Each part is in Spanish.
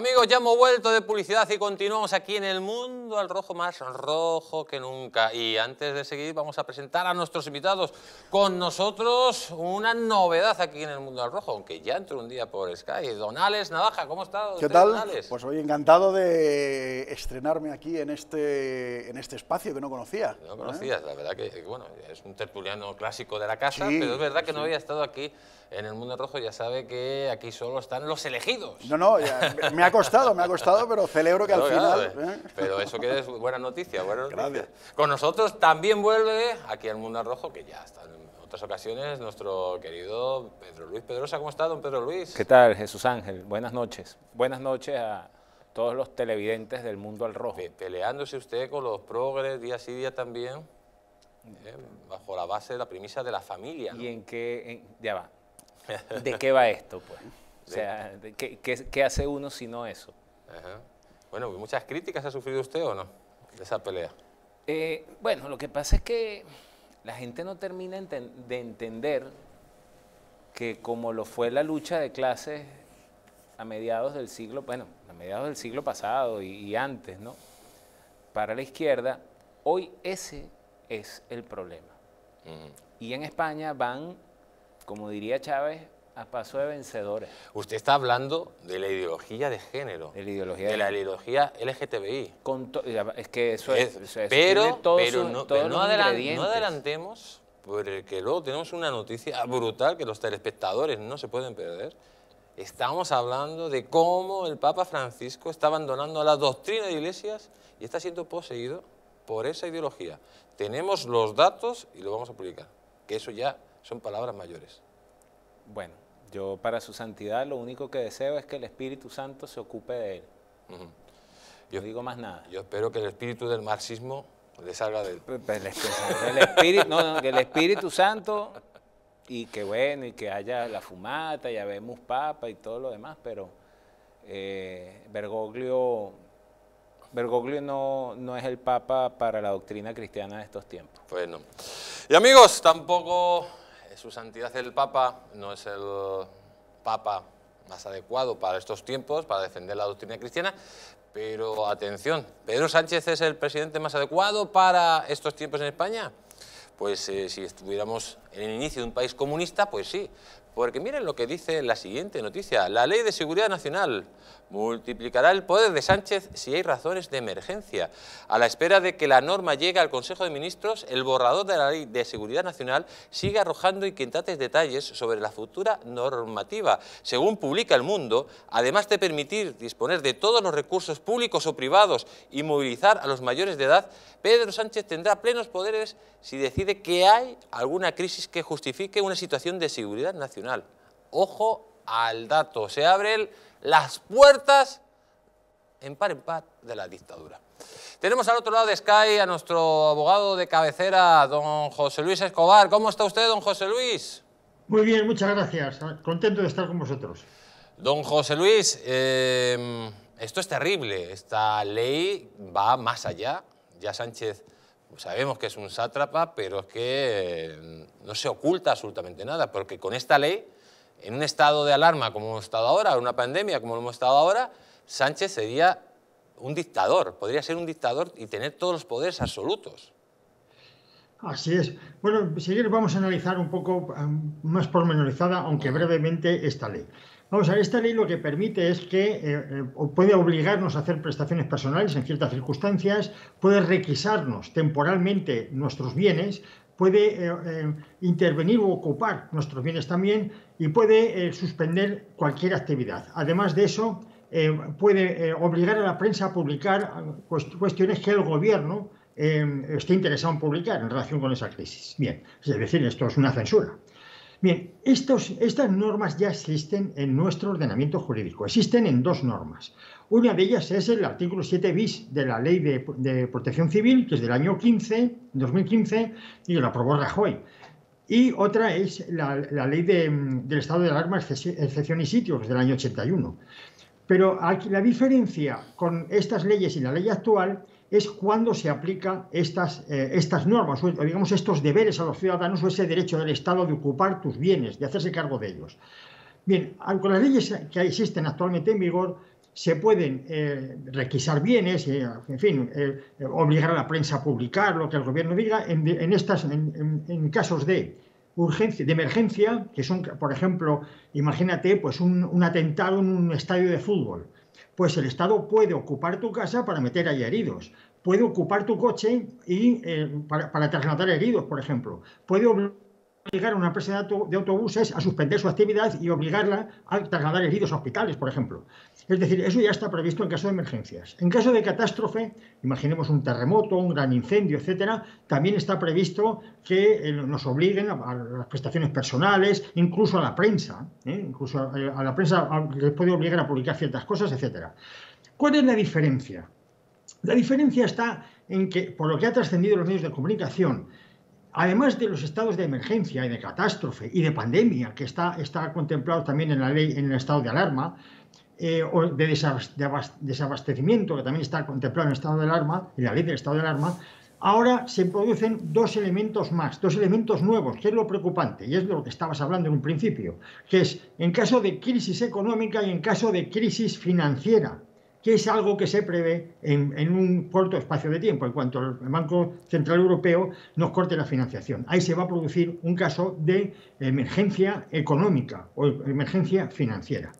Amigos, ya hemos vuelto de publicidad y continuamos aquí en el mundo al rojo más rojo que nunca. Y antes de seguir vamos a presentar a nuestros invitados. Con nosotros una novedad aquí en el mundo al rojo, aunque ya entró un día por Sky. Donales Navaja, ¿cómo estás? ¿Qué tal? Pues hoy encantado de estrenarme aquí en este, en este espacio que no conocía. No conocías, ¿eh? la verdad que, bueno, es un tertuliano clásico de la casa, pero es verdad que no había estado aquí en el mundo rojo ya sabe que aquí solo están los elegidos. No, no, me ha costado, me ha costado, pero celebro que al final... Eh. ¿eh? Pero eso que es buena noticia, bueno... Gracias. Con nosotros también vuelve aquí al mundo rojo, que ya está otras ocasiones nuestro querido Pedro Luis Pedrosa. ¿Cómo está, don Pedro Luis? ¿Qué tal, Jesús Ángel? Buenas noches. Buenas noches a todos los televidentes del mundo al rojo. peleándose usted con los progres día sí día también, eh, bajo la base de la premisa de la familia. Y en qué, ya va, ¿de qué va esto? Pues? O sea, ¿qué, hace uno si no eso? Bueno, muchas críticas ha sufrido usted o no de esa pelea. Eh, bueno, lo que pasa es que la gente no termina de entender que como lo fue la lucha de clases a mediados del siglo, bueno, a mediados del siglo pasado y, antes, ¿no? Para la izquierda, hoy ese es el problema. Y en España van como diría Chávez, a paso de vencedores. Usted está hablando de la ideología de género. De la ideología de, la ideología LGTBI. es que eso es. pero, no, pero no, adelantemos, porque luego tenemos una noticia brutal que los telespectadores no se pueden perder. Estamos hablando de cómo el Papa Francisco está abandonando la doctrina de iglesias y está siendo poseído por esa ideología. Tenemos los datos y lo vamos a publicar. Que eso ya son palabras mayores. Bueno, yo para su santidad lo único que deseo es que el Espíritu Santo se ocupe de él. Yo no digo más nada. Yo espero que el espíritu del marxismo le salga de él. Pues, pues, espíritu, que el Espíritu Santo y que bueno, y que haya la fumata, y vemos papa y todo lo demás, pero eh, Bergoglio, Bergoglio no, no es el papa para la doctrina cristiana de estos tiempos. Bueno, y amigos, tampoco su Santidad el Papa no es el Papa más adecuado para estos tiempos, para defender la doctrina cristiana, pero atención, ¿Pedro Sánchez es el presidente más adecuado para estos tiempos en España? Pues eh, si estuviéramos en el inicio de un país comunista, pues sí, porque miren lo que dice la siguiente noticia. La Ley de Seguridad Nacional multiplicará el poder de Sánchez si hay razones de emergencia. A la espera de que la norma llegue al Consejo de Ministros, el borrador de la Ley de Seguridad Nacional sigue arrojando inquietantes detalles sobre la futura normativa. Según publica El Mundo, además de permitir disponer de todos los recursos públicos o privados y movilizar a los mayores de edad, Pedro Sánchez tendrá plenos poderes si decide que hay alguna crisis que justifique una situación de seguridad nacional. Ojo al dato, se abren las puertas en par en par de la dictadura. Tenemos al otro lado de Sky a nuestro abogado de cabecera, don José Luis Escobar. ¿Cómo está usted, don José Luis? Muy bien, muchas gracias. Contento de estar con vosotros. Don José Luis, eh, esto es terrible. Esta ley va más allá ya Sánchez sabemos que es un sátrapa, pero es que mm, no se oculta absolutamente nada, porque con esta ley, en un estado de alarma como hemos estado ahora, en una pandemia como lo hemos estado ahora, Sánchez sería un dictador, podría ser un dictador y tener todos los poderes absolutos. Así es. Bueno, seguir vamos a analizar un poco mm, más pormenorizada, aunque brevemente, esta ley. Vamos a ver, esta ley lo que permite es que eh, eh, puede obligarnos a hacer prestaciones personales en ciertas circunstancias, puede requisarnos temporalmente nuestros bienes, puede eh, intervenir o ocupar nuestros bienes también y puede suspender cualquier actividad. Además de eso, puede obligar a la prensa a publicar cuestiones que el gobierno esté interesado en publicar en relación con esa crisis. Bien, es decir, esto es una censura. Bien, estas normas ya existen en nuestro ordenamiento jurídico. Existen en dos normas. Una de ellas es el artículo 7 bis de la Ley de, Protección Civil, que es del año 15, 2015, y lo aprobó Rajoy. Y otra es la, ley del estado de alarma, excepción y sitio, es del año 81. Pero aquí la diferencia con estas leyes y la ley actual es cuando se aplican estas, eh, estas normas, digamos estos deberes a los ciudadanos o ese derecho del Estado de ocupar tus bienes, de hacerse cargo de ellos. Bien, con las leyes que existen actualmente en vigor, se pueden eh, requisar bienes, eh, en fin, obligar a la prensa a publicar lo que el gobierno diga en, estas, en, casos de urgencia, de emergencia, que son, por ejemplo, imagínate, pues un atentado en un estadio de fútbol pues el Estado puede ocupar tu casa para meter ahí heridos, puede ocupar tu coche y, eh, para, para, trasladar heridos, por ejemplo, puede obligar a una empresa de, autobuses a suspender su actividad y obligarla a trasladar heridos a hospitales, por ejemplo. Es decir, eso ya está previsto en caso de emergencias. En caso de catástrofe, imaginemos un terremoto, un gran incendio, etcétera, también está previsto que eh, nos obliguen a, las prestaciones personales, incluso a la prensa, ¿eh? incluso a, la prensa les puede obligar a publicar ciertas cosas, etcétera. ¿Cuál es la diferencia? La diferencia está en que, por lo que ha trascendido los medios de comunicación, además de los estados de emergencia y de catástrofe y de pandemia, que está, está contemplado también en la ley en el estado de alarma, eh, de desabastecimiento, que también está contemplado en el estado de alarma, en la ley del estado de alarma, ahora se producen dos elementos más, dos elementos nuevos, que es lo preocupante, y es de lo que estabas hablando en un principio, que es en caso de crisis económica y en caso de crisis financiera, que es algo que se prevé en, un corto espacio de tiempo, en cuanto el Banco Central Europeo nos corte la financiación. Ahí se va a producir un caso de emergencia económica o emergencia financiera.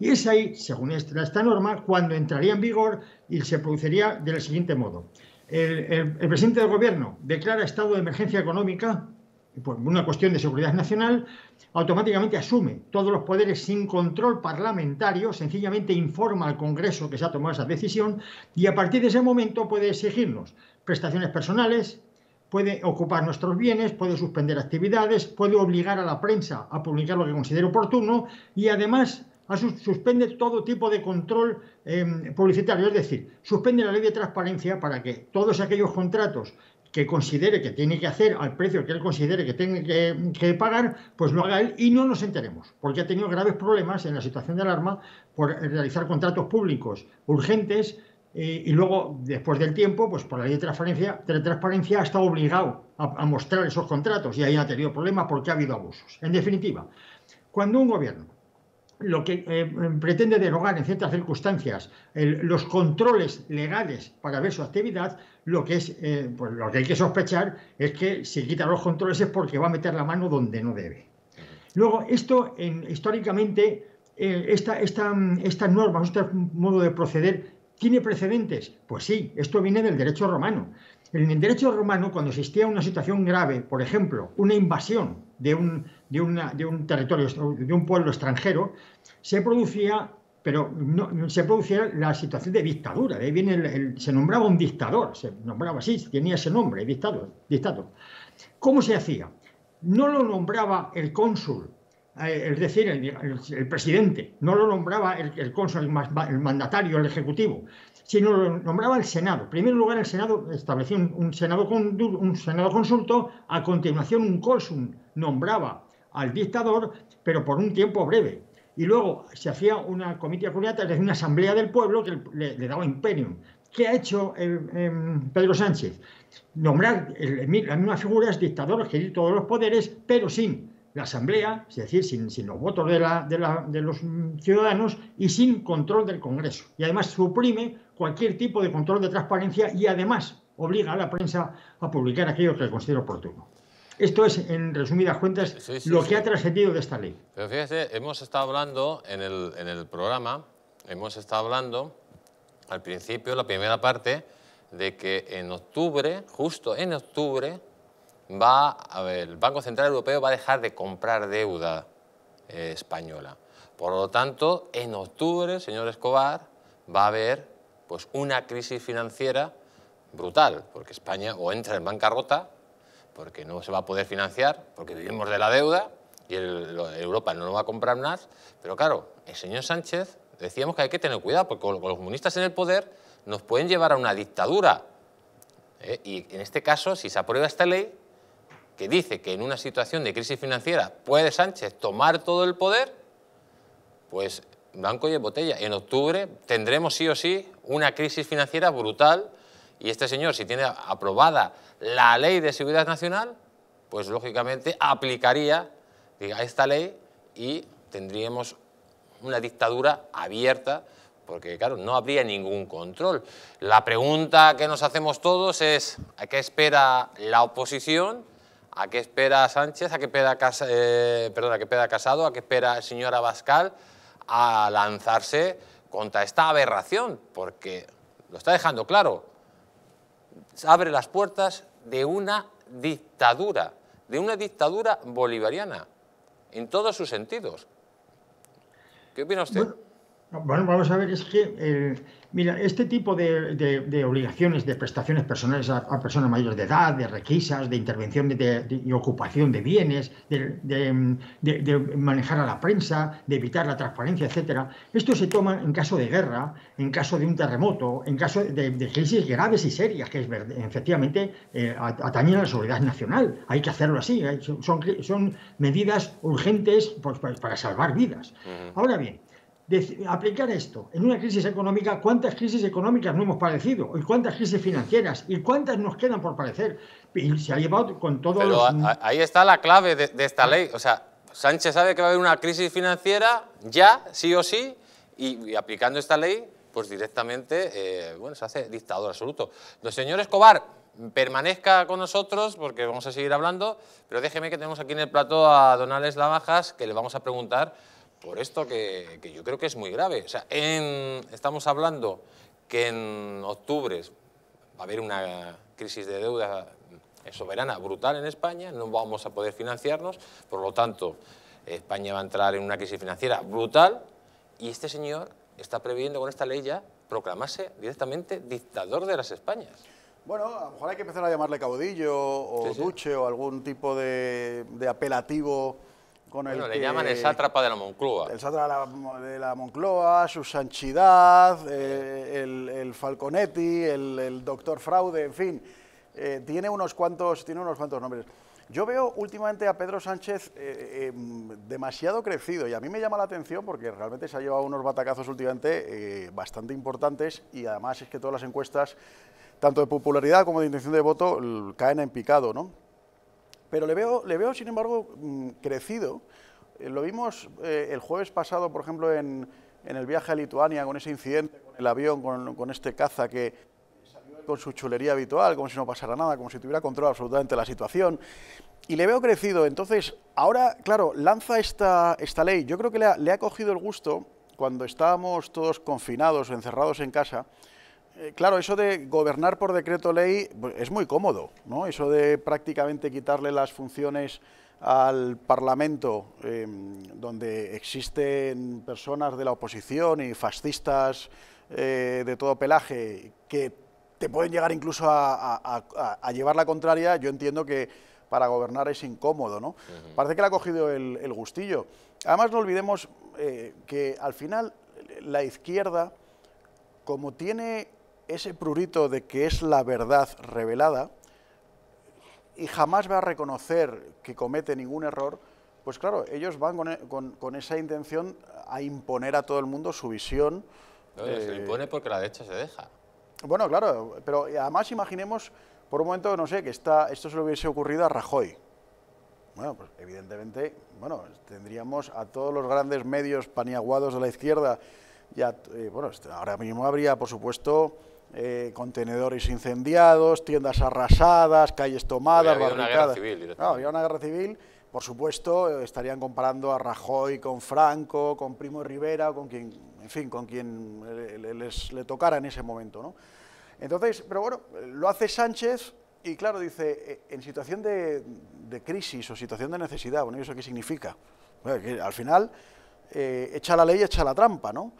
Y es ahí, según esta, norma, cuando entraría en vigor y se produciría del siguiente modo. El, el presidente del Gobierno declara estado de emergencia económica por una cuestión de seguridad nacional, automáticamente asume todos los poderes sin control parlamentario, sencillamente informa al Congreso que se ha tomado esa decisión y a partir de ese momento puede exigirnos prestaciones personales, puede ocupar nuestros bienes, puede suspender actividades, puede obligar a la prensa a publicar lo que considere oportuno y además suspende todo tipo de control em, publicitario, es decir, suspende la ley de transparencia para que todos aquellos contratos que considere que tiene que hacer al precio que él considere que tiene que, pagar, pues lo haga él y no nos enteremos, porque ha tenido graves problemas en la situación de alarma por realizar contratos públicos urgentes eh, y luego, después del tiempo, pues por la ley de transparencia, de transparencia obligado a mostrar esos contratos y ahí ha tenido problemas porque ha habido abusos. En definitiva, cuando un gobierno lo que eh, em, pretende derogar en ciertas circunstancias los controles legales para ver su actividad, lo que es eh, pues lo que hay que sospechar es que si quita los controles es porque va a meter la mano donde no debe. Luego, esto históricamente, eh, esta, esta, estas normas, este modo de proceder, ¿tiene precedentes? Pues sí, esto viene del derecho romano. En el derecho romano, cuando existía una situación grave, por ejemplo, una invasión de un, territorio, de un pueblo extranjero, se producía pero no, se producía la situación de dictadura. viene se nombraba un dictador, se nombraba así, tenía ese nombre, dictador. dictador. ¿Cómo se hacía? No lo nombraba el cónsul, eh, es decir, el, el, presidente, no lo nombraba el, cónsul, el, mandatario, el ejecutivo, sino lo nombraba el Senado. En primer lugar, el Senado estableció un, Senado, con, un Senado consulto, a continuación un consul nombraba al dictador, pero por un tiempo breve. Y luego se hacía una comitia curiata, es una asamblea del pueblo que le, daba imperium. ¿Qué ha hecho eh, eh, Pedro Sánchez? Nombrar las mismas figuras, dictador, adquirir todos los poderes, pero sin la asamblea, es decir, sin, los votos de los ciudadanos y sin control del Congreso. Y además suprime cualquier tipo de control de transparencia y además obliga a la prensa a publicar aquello que considera oportuno. Esto es, en resumidas cuentas, lo que ha trascendido de esta ley. Pero fíjese, hemos estado hablando en el, programa, hemos estado hablando al principio, la primera parte, de que en octubre, justo en octubre, va, el Banco Central Europeo va a dejar de comprar deuda eh, española. Por lo tanto, en octubre, señor Escobar, va a haber pues una crisis financiera brutal, porque España o entra en bancarrota, porque no se va a poder financiar, porque vivimos de la deuda y Europa no lo va a comprar más, pero claro, el señor Sánchez decíamos que hay que tener cuidado, porque con, los comunistas en el poder nos pueden llevar a una dictadura. ¿eh? Y en este caso, si se aprueba esta ley, que dice que en una situación de crisis financiera puede Sánchez tomar todo el poder, pues Banco y botella. En octubre tendremos sí o sí una crisis financiera brutal y este señor, si tiene aprobada la ley de seguridad nacional, pues lógicamente aplicaría diga, esta ley y tendríamos una dictadura abierta porque claro, no habría ningún control. La pregunta que nos hacemos todos es, ¿a qué espera la oposición? ¿A qué espera Sánchez? ¿A qué espera, eh, ¿a qué espera Casado? ¿A qué espera el señor Abascal? a lanzarse contra esta aberración, porque lo está dejando claro, abre las puertas de una dictadura, de una dictadura bolivariana, en todos sus sentidos. ¿Qué opina usted? Bueno, vamos a ver, es que... Eh, Mira, este tipo de, obligaciones, de prestaciones personales a, personas mayores de edad, de requisas, de intervención de, y ocupación de bienes, de, manejar a la prensa, de evitar la transparencia, etcétera, esto se toma en caso de guerra, en caso de un terremoto, en caso de, crisis graves y serias que es, efectivamente eh, atañen a la seguridad nacional. Hay que hacerlo así. son, son medidas urgentes pues, pues para salvar vidas. Ahora bien, aplicar esto en una crisis económica, ¿cuántas crisis económicas no hemos padecido? ¿Y cuántas crisis financieras? ¿Y cuántas nos quedan por padecer? Y se ha llevado con todo... ahí está la clave de, esta ley. O sea, Sánchez sabe que va a haber una crisis financiera ya, sí o sí, y, aplicando esta ley, pues directamente, eh, bueno, se hace dictador absoluto. los señor Escobar, permanezca con nosotros porque vamos a seguir hablando, pero déjeme que tenemos aquí en el plato a Donales Lavajas, que le vamos a preguntar por esto que, yo creo que es muy grave. O sea, estamos hablando que en octubre va a haber una crisis de deuda soberana brutal en España, no vamos a poder financiarnos, por lo tanto, España va a entrar en una crisis financiera brutal y este señor está previendo con esta ley ya proclamarse directamente dictador de las Españas. Bueno, a lo mejor hay que empezar a llamarle caudillo o duche o algún tipo de, de apelativo le llaman el sátrapa de la Moncloa. El sátrapa de la, Moncloa, su Sanchidad, eh, el, Falconetti, el, doctor Fraude, en fin. Eh, tiene, unos cuantos, tiene unos cuantos nombres. Yo veo últimamente a Pedro Sánchez eh, demasiado crecido y a mí me llama la atención porque realmente se ha llevado unos batacazos últimamente bastante importantes y además es que todas las encuestas, tanto de popularidad como de intención de voto, caen en picado, ¿no? Pero le veo, le veo sin embargo, mm, crecido. Eh, lo vimos eh, el jueves pasado, por ejemplo, en, en, el viaje a Lituania, con ese incidente, con el avión, con, con este caza que salió con su chulería habitual, como si no pasara nada, como si tuviera control absolutamente la situación. Y le veo crecido. Entonces, ahora, claro, lanza esta, esta ley. Yo creo que le ha, le ha cogido el gusto cuando estábamos todos confinados, encerrados en casa, eh, claro, eso de gobernar por decreto ley pues, es muy cómodo, ¿no? Eso de prácticamente quitarle las funciones al Parlamento, em, donde existen personas de la oposición y fascistas eh, de todo pelaje que te pueden llegar incluso a, llevar la contraria, yo entiendo que para gobernar es incómodo, ¿no? Parece que le ha cogido el, gustillo. Además, no olvidemos eh, que al final la izquierda, como tiene ese prurito de que es la verdad revelada y jamás va a reconocer que comete ningún error, pues claro, ellos van con, e, esa intención a imponer a todo el mundo su visión. Se se eh, impone porque la derecha se deja. Bueno, claro, pero además imaginemos por un momento, no sé, que está, esto se le hubiese ocurrido a Rajoy. Bueno, pues evidentemente, bueno, tendríamos a todos los grandes medios paniaguados de la izquierda, ya, eh, bueno, ahora mismo habría, por supuesto, eh, contenedores incendiados, tiendas arrasadas, calles tomadas, había Una guerra civil, había una guerra civil. Por supuesto, eh, estarían comparando a Rajoy con Franco, con Primo Rivera, con quien, en fin, con quien le, les, le tocara en ese momento, ¿no? Entonces, pero bueno, lo hace Sánchez y claro, dice, eh, en situación de, crisis o situación de necesidad, bueno, ¿y eso qué significa? al final eh, echa la ley, echa la trampa, ¿no?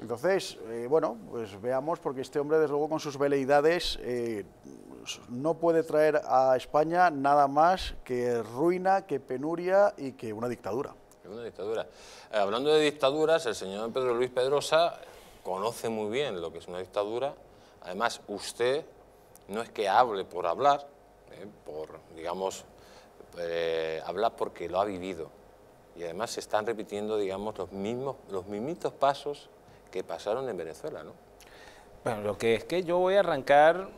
Entonces, eh, bueno, pues veamos, porque este hombre, desde luego, con sus veleidades, eh, no puede traer a España nada más que ruina, que penuria y que una dictadura. Una dictadura. hablando de dictaduras, el señor Pedro Luis Pedrosa conoce muy bien lo que es una dictadura. Además, usted no es que hable por hablar, por, digamos, hablar porque lo ha vivido y además se están repitiendo, digamos, los mismos, los mismitos pasos que pasaron en Venezuela, ¿no? Bueno, lo que es que yo voy a arrancar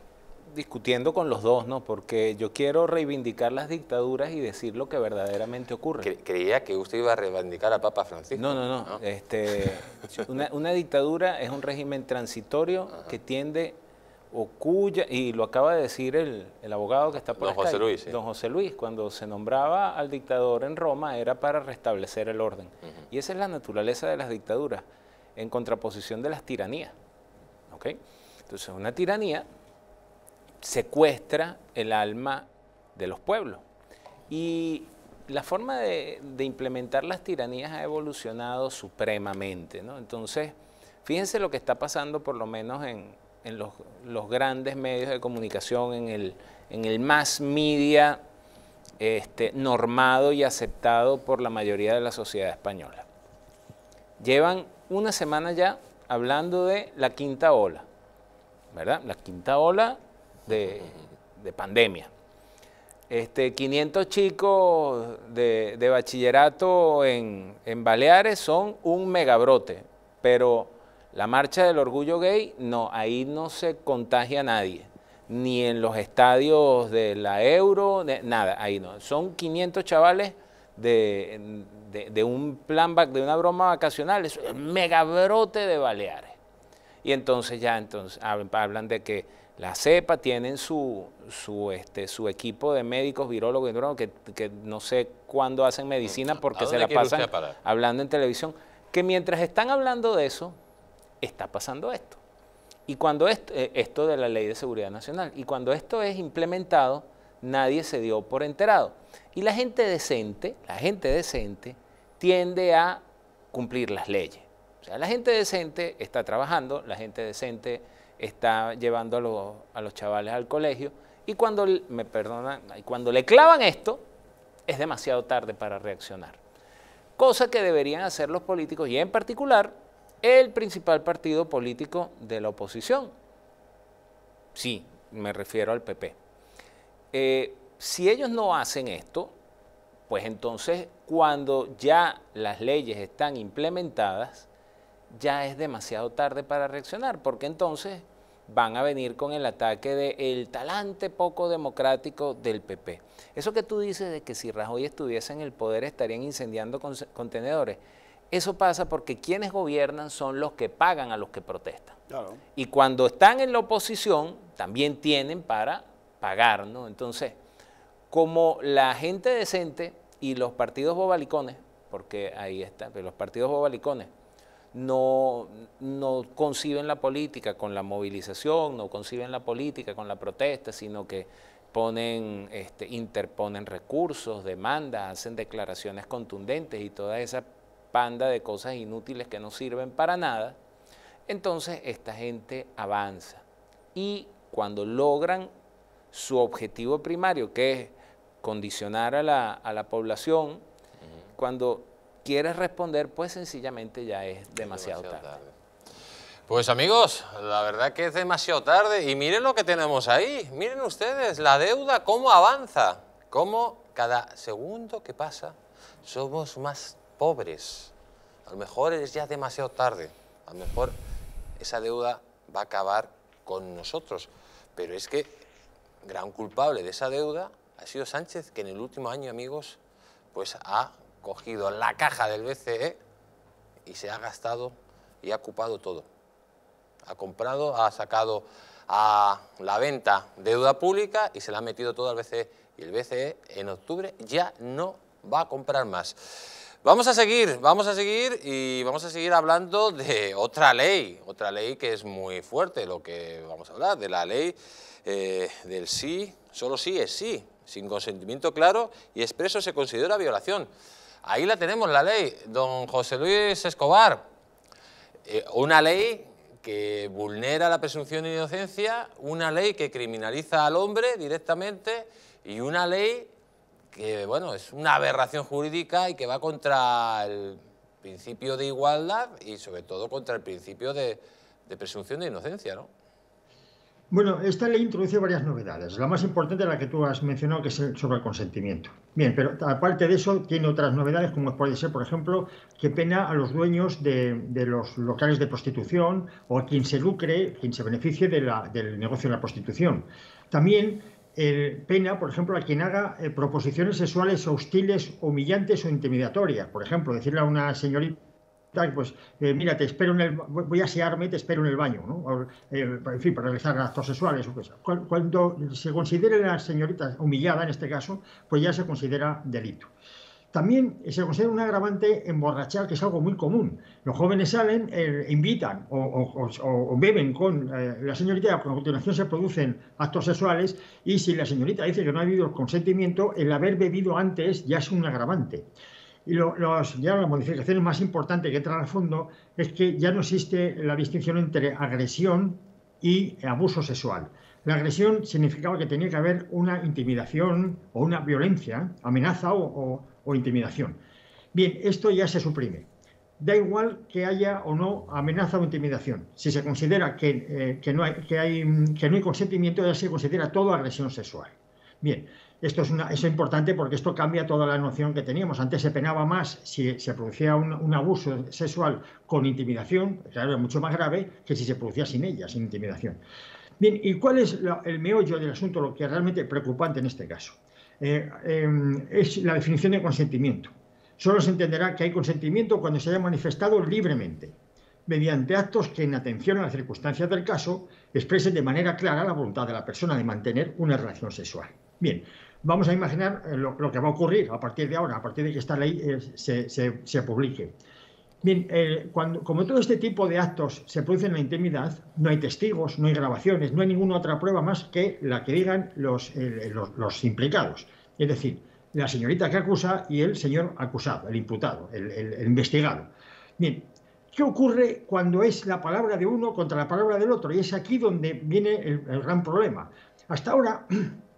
discutiendo con los dos, ¿no? Porque yo quiero reivindicar las dictaduras y decir lo que verdaderamente ocurre. Creía que usted iba a reivindicar a Papa Francisco. No, no, no. Este, una, dictadura es un régimen transitorio que tiende y lo acaba de decir el, abogado que está por Don José Luis. Don José Luis, cuando se nombraba al dictador en Roma era para restablecer el orden. Y esa es la naturaleza de las dictaduras, en contraposición de las tiranías. ¿Okay? Entonces, una tiranía secuestra el alma de los pueblos. Y la forma de, implementar las tiranías ha evolucionado supremamente. Entonces, fíjense lo que está pasando por lo menos en, en los, grandes medios de comunicación, en el, en mass media este, normado y aceptado por la mayoría de la sociedad española. Llevan una semana ya hablando de la quinta ola, ¿verdad? La quinta ola de, pandemia. Este, 500 chicos de, bachillerato en, en, Baleares son un megabrote, pero la marcha del orgullo gay, no, ahí no se contagia a nadie, ni en los estadios de la Euro, nada, ahí no. Son 500 chavales de, un plan, de una broma vacacional, es un mega de Baleares. Y entonces ya entonces hablan de que la cepa tienen su, su, este, su equipo de médicos, virólogos, que, que no sé cuándo hacen medicina mm, porque se la pasan hablando en televisión. Que mientras están hablando de eso, está pasando esto. Y cuando eh, esto, de la Ley de Seguridad Nacional, y cuando esto es implementado, nadie se dio por enterado. Y la gente decente, la gente decente, tiende a cumplir las leyes. O sea, la gente decente está trabajando, la gente decente está llevando a los, a los chavales al colegio, y cuando, me perdonan, y cuando le clavan esto, es demasiado tarde para reaccionar. Cosa que deberían hacer los políticos y en particular el principal partido político de la oposición. Sí, me refiero al PP. Eh, si ellos no hacen esto, pues entonces cuando ya las leyes están implementadas, ya es demasiado tarde para reaccionar, porque entonces van a venir con el ataque del talante poco democrático del PP. Eso que tú dices de que si Rajoy estuviese en el poder estarían incendiando contenedores, eso pasa porque quienes gobiernan son los que pagan a los que protestan. Y cuando están en la oposición, también tienen para pagar, ¿no? Entonces, como la gente decente y los partidos bobalicones, porque ahí está, los partidos bobalicones no, conciben la política con la movilización, no conciben la política con la protesta, sino que ponen, este, interponen recursos, demandas, hacen declaraciones contundentes y toda esa panda de cosas inútiles que no sirven para nada, entonces esta gente avanza. Y cuando logran su objetivo primario, que es condicionar a la, a la población, cuando quieres responder, pues sencillamente ya es demasiado, tarde. tarde. Pues amigos, la verdad que es demasiado tarde y miren lo que tenemos ahí, miren ustedes, la deuda cómo avanza, cómo cada segundo que pasa somos más pobres. A lo mejor es ya demasiado tarde, a lo mejor esa deuda va a acabar con nosotros. Pero es que gran culpable de esa deuda ha sido Sánchez, que en el último año, amigos, pues ha cogido la caja del BCE y se ha gastado y ha ocupado todo. Ha comprado, ha sacado a la venta deuda pública y se la ha metido todo al BCE. Y el BCE en octubre ya no va a comprar más. Vamos a seguir, vamos a seguir y vamos a seguir hablando de otra ley, otra ley que es muy fuerte, lo que vamos a hablar, de la ley eh, del sí, solo sí es sí, sin consentimiento claro y expreso se considera violación. Ahí la tenemos la ley, don José Luis Escobar, eh, una ley que vulnera la presunción de inocencia, una ley que criminaliza al hombre directamente y una ley que bueno, es una aberración jurídica y que va contra el principio de igualdad y sobre todo contra el principio de, presunción de inocencia, ¿no? Bueno, esta ley introduce varias novedades. La más importante es la que tú has mencionado, que es sobre el consentimiento. Bien, pero aparte de eso, tiene otras novedades, como puede ser, por ejemplo, que pena a los dueños de, los locales de prostitución o a quien se lucre, quien se beneficie del negocio de la prostitución. También pena, por ejemplo, a quien haga eh, proposiciones sexuales hostiles, humillantes o intimidatorias. Por ejemplo, decirle a una señorita pues eh, mira, te espero en el voy a te espero en el baño, ¿no? Eh, en fin, para realizar actos sexuales o Cuando se considere a la señorita humillada, en este caso, pues ya se considera delito. También se considera un agravante emborrachar, que es algo muy común. Los jóvenes salen, eh, invitan o, beben con eh, la señorita, a continuación se producen actos sexuales y si la señorita dice que no ha habido el consentimiento, el haber bebido antes ya es un agravante. Y lo, los, ya más importante que entra al fondo es que ya no existe la distinción entre agresión y abuso sexual. La agresión significaba que tenía que haber una intimidación o una violencia, amenaza o o intimidación. Bien, esto ya se suprime. Da igual que haya o no amenaza o intimidación. Si se considera que, eh, no, hay, que, hay, que no hay consentimiento, ya se considera todo agresión sexual. Bien, esto es, es importante porque esto cambia toda la noción que teníamos. Antes se penaba más si se producía un, abuso sexual con intimidación, claro, mucho más grave que si se producía sin ella, sin intimidación. Bien, ¿y cuál es el meollo del asunto, lo que es realmente preocupante en este caso? Eh, em, es la definición de consentimiento. Solo se entenderá que hay consentimiento cuando se haya manifestado libremente, mediante actos que, en atención a las circunstancias del caso, expresen de manera clara la voluntad de la persona de mantener una relación sexual. Bien, vamos a imaginar eh, lo, que va a ocurrir a partir de ahora, a partir de que esta ley eh, se publique. Bien, eh, cuando, como todo este tipo de actos se producen en la intimidad, no hay testigos, no hay grabaciones, no hay ninguna otra prueba más que la que digan los, los, implicados. Es decir, la señorita que acusa y el señor acusado, el imputado, el, investigado. Bien, ¿qué ocurre cuando es la palabra de uno contra la palabra del otro? Y es aquí donde viene el gran problema. Hasta ahora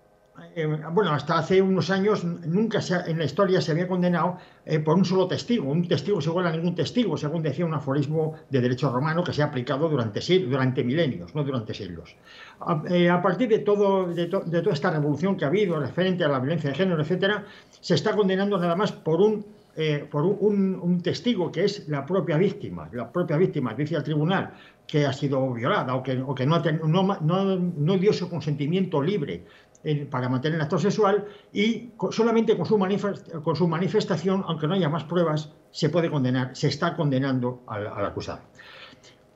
Eh, bueno, hasta hace unos años nunca en la historia se había condenado eh, por un solo testigo. Un testigo se vuelve a ningún testigo, según decía un aforismo de derecho romano que se ha aplicado durante, durante milenios, no durante siglos. A, eh, partir de, todo, de, toda esta revolución que ha habido referente a la violencia de género, etcétera, se está condenando nada más por un por un, testigo que es la propia víctima, la propia víctima, dice el tribunal, que ha sido violada o que, no, dio su consentimiento libre para mantener el acto sexual y solamente con su, con su, manifestación, aunque no haya más pruebas, se puede condenar, se está condenando al, acusado.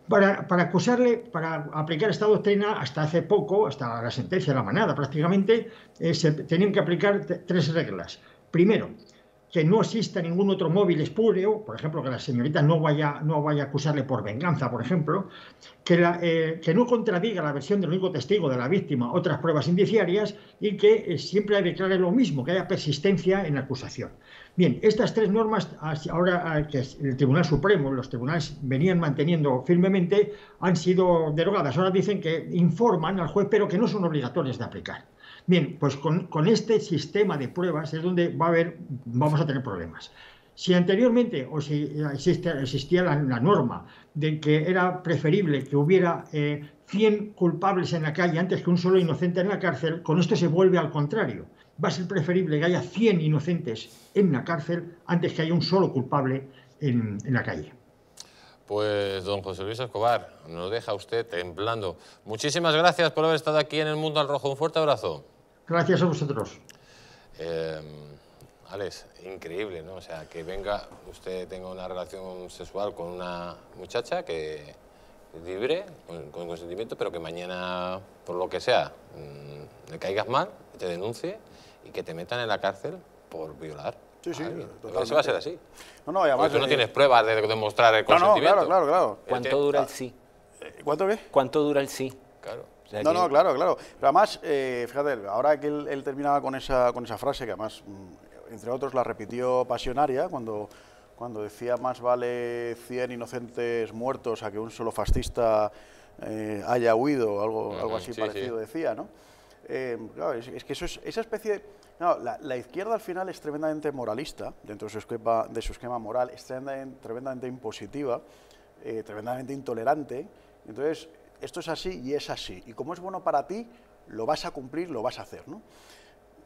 Para, para, acusarle, para aplicar esta doctrina, hasta hace poco, hasta la sentencia de la manada prácticamente, eh, se tenían que aplicar tres reglas. Primero, que no exista ningún otro móvil espúreo, por ejemplo, que la señorita no vaya, no vaya a acusarle por venganza, por ejemplo, que, eh, no contradiga la versión del único testigo de la víctima otras pruebas indiciarias y que hay eh, siempre declare lo mismo, que haya persistencia en la acusación. Bien, estas tres normas, ahora ah, que el Tribunal Supremo, los tribunales venían manteniendo firmemente, han sido derogadas. Ahora dicen que informan al juez, pero que no son obligatorias de aplicar. Bien, pues con, este sistema de pruebas es donde va a haber, vamos a tener problemas. Si anteriormente o si existía la, norma de que era preferible que hubiera 100 eh, culpables en la calle antes que un solo inocente en la cárcel, con esto se vuelve al contrario. Va a ser preferible que haya 100 inocentes en la cárcel antes que haya un solo culpable en, en la calle. Pues don José Luis Escobar, nos deja usted temblando. Muchísimas gracias por haber estado aquí en el Mundo al Rojo. Un fuerte abrazo. Gracias a vosotros. Eh, Alex, increíble, ¿no? O sea, que venga, usted tenga una relación sexual con una muchacha que libre, con, consentimiento, pero que mañana, por lo que sea, mm, le caigas mal, te denuncie y que te metan en la cárcel por violar. Sí, sí, Eso va a ser así. No, no, además, Porque tú no tienes pruebas de demostrar el consentimiento. claro, claro, ¿Cuánto dura el ah. sí? ¿Cuánto qué? ¿Cuánto dura el sí? Claro no, no, claro, claro. Pero además, eh, fíjate, ahora que él, terminaba con esa, con esa frase, que además, mm, entre otros, la repitió Pasionaria, cuando, cuando decía más vale 100 inocentes muertos a que un solo fascista eh, haya huido, algo, algo así parecido decía, ¿no? Eh, claro, es, que eso es, esa especie no, la, izquierda al final es tremendamente moralista, dentro de su esquema, de su esquema moral, es tremendamente, impositiva, tremendamente intolerante. Entonces, esto es así y es así. Y como es bueno para ti, lo vas a cumplir, lo vas a hacer. ¿no?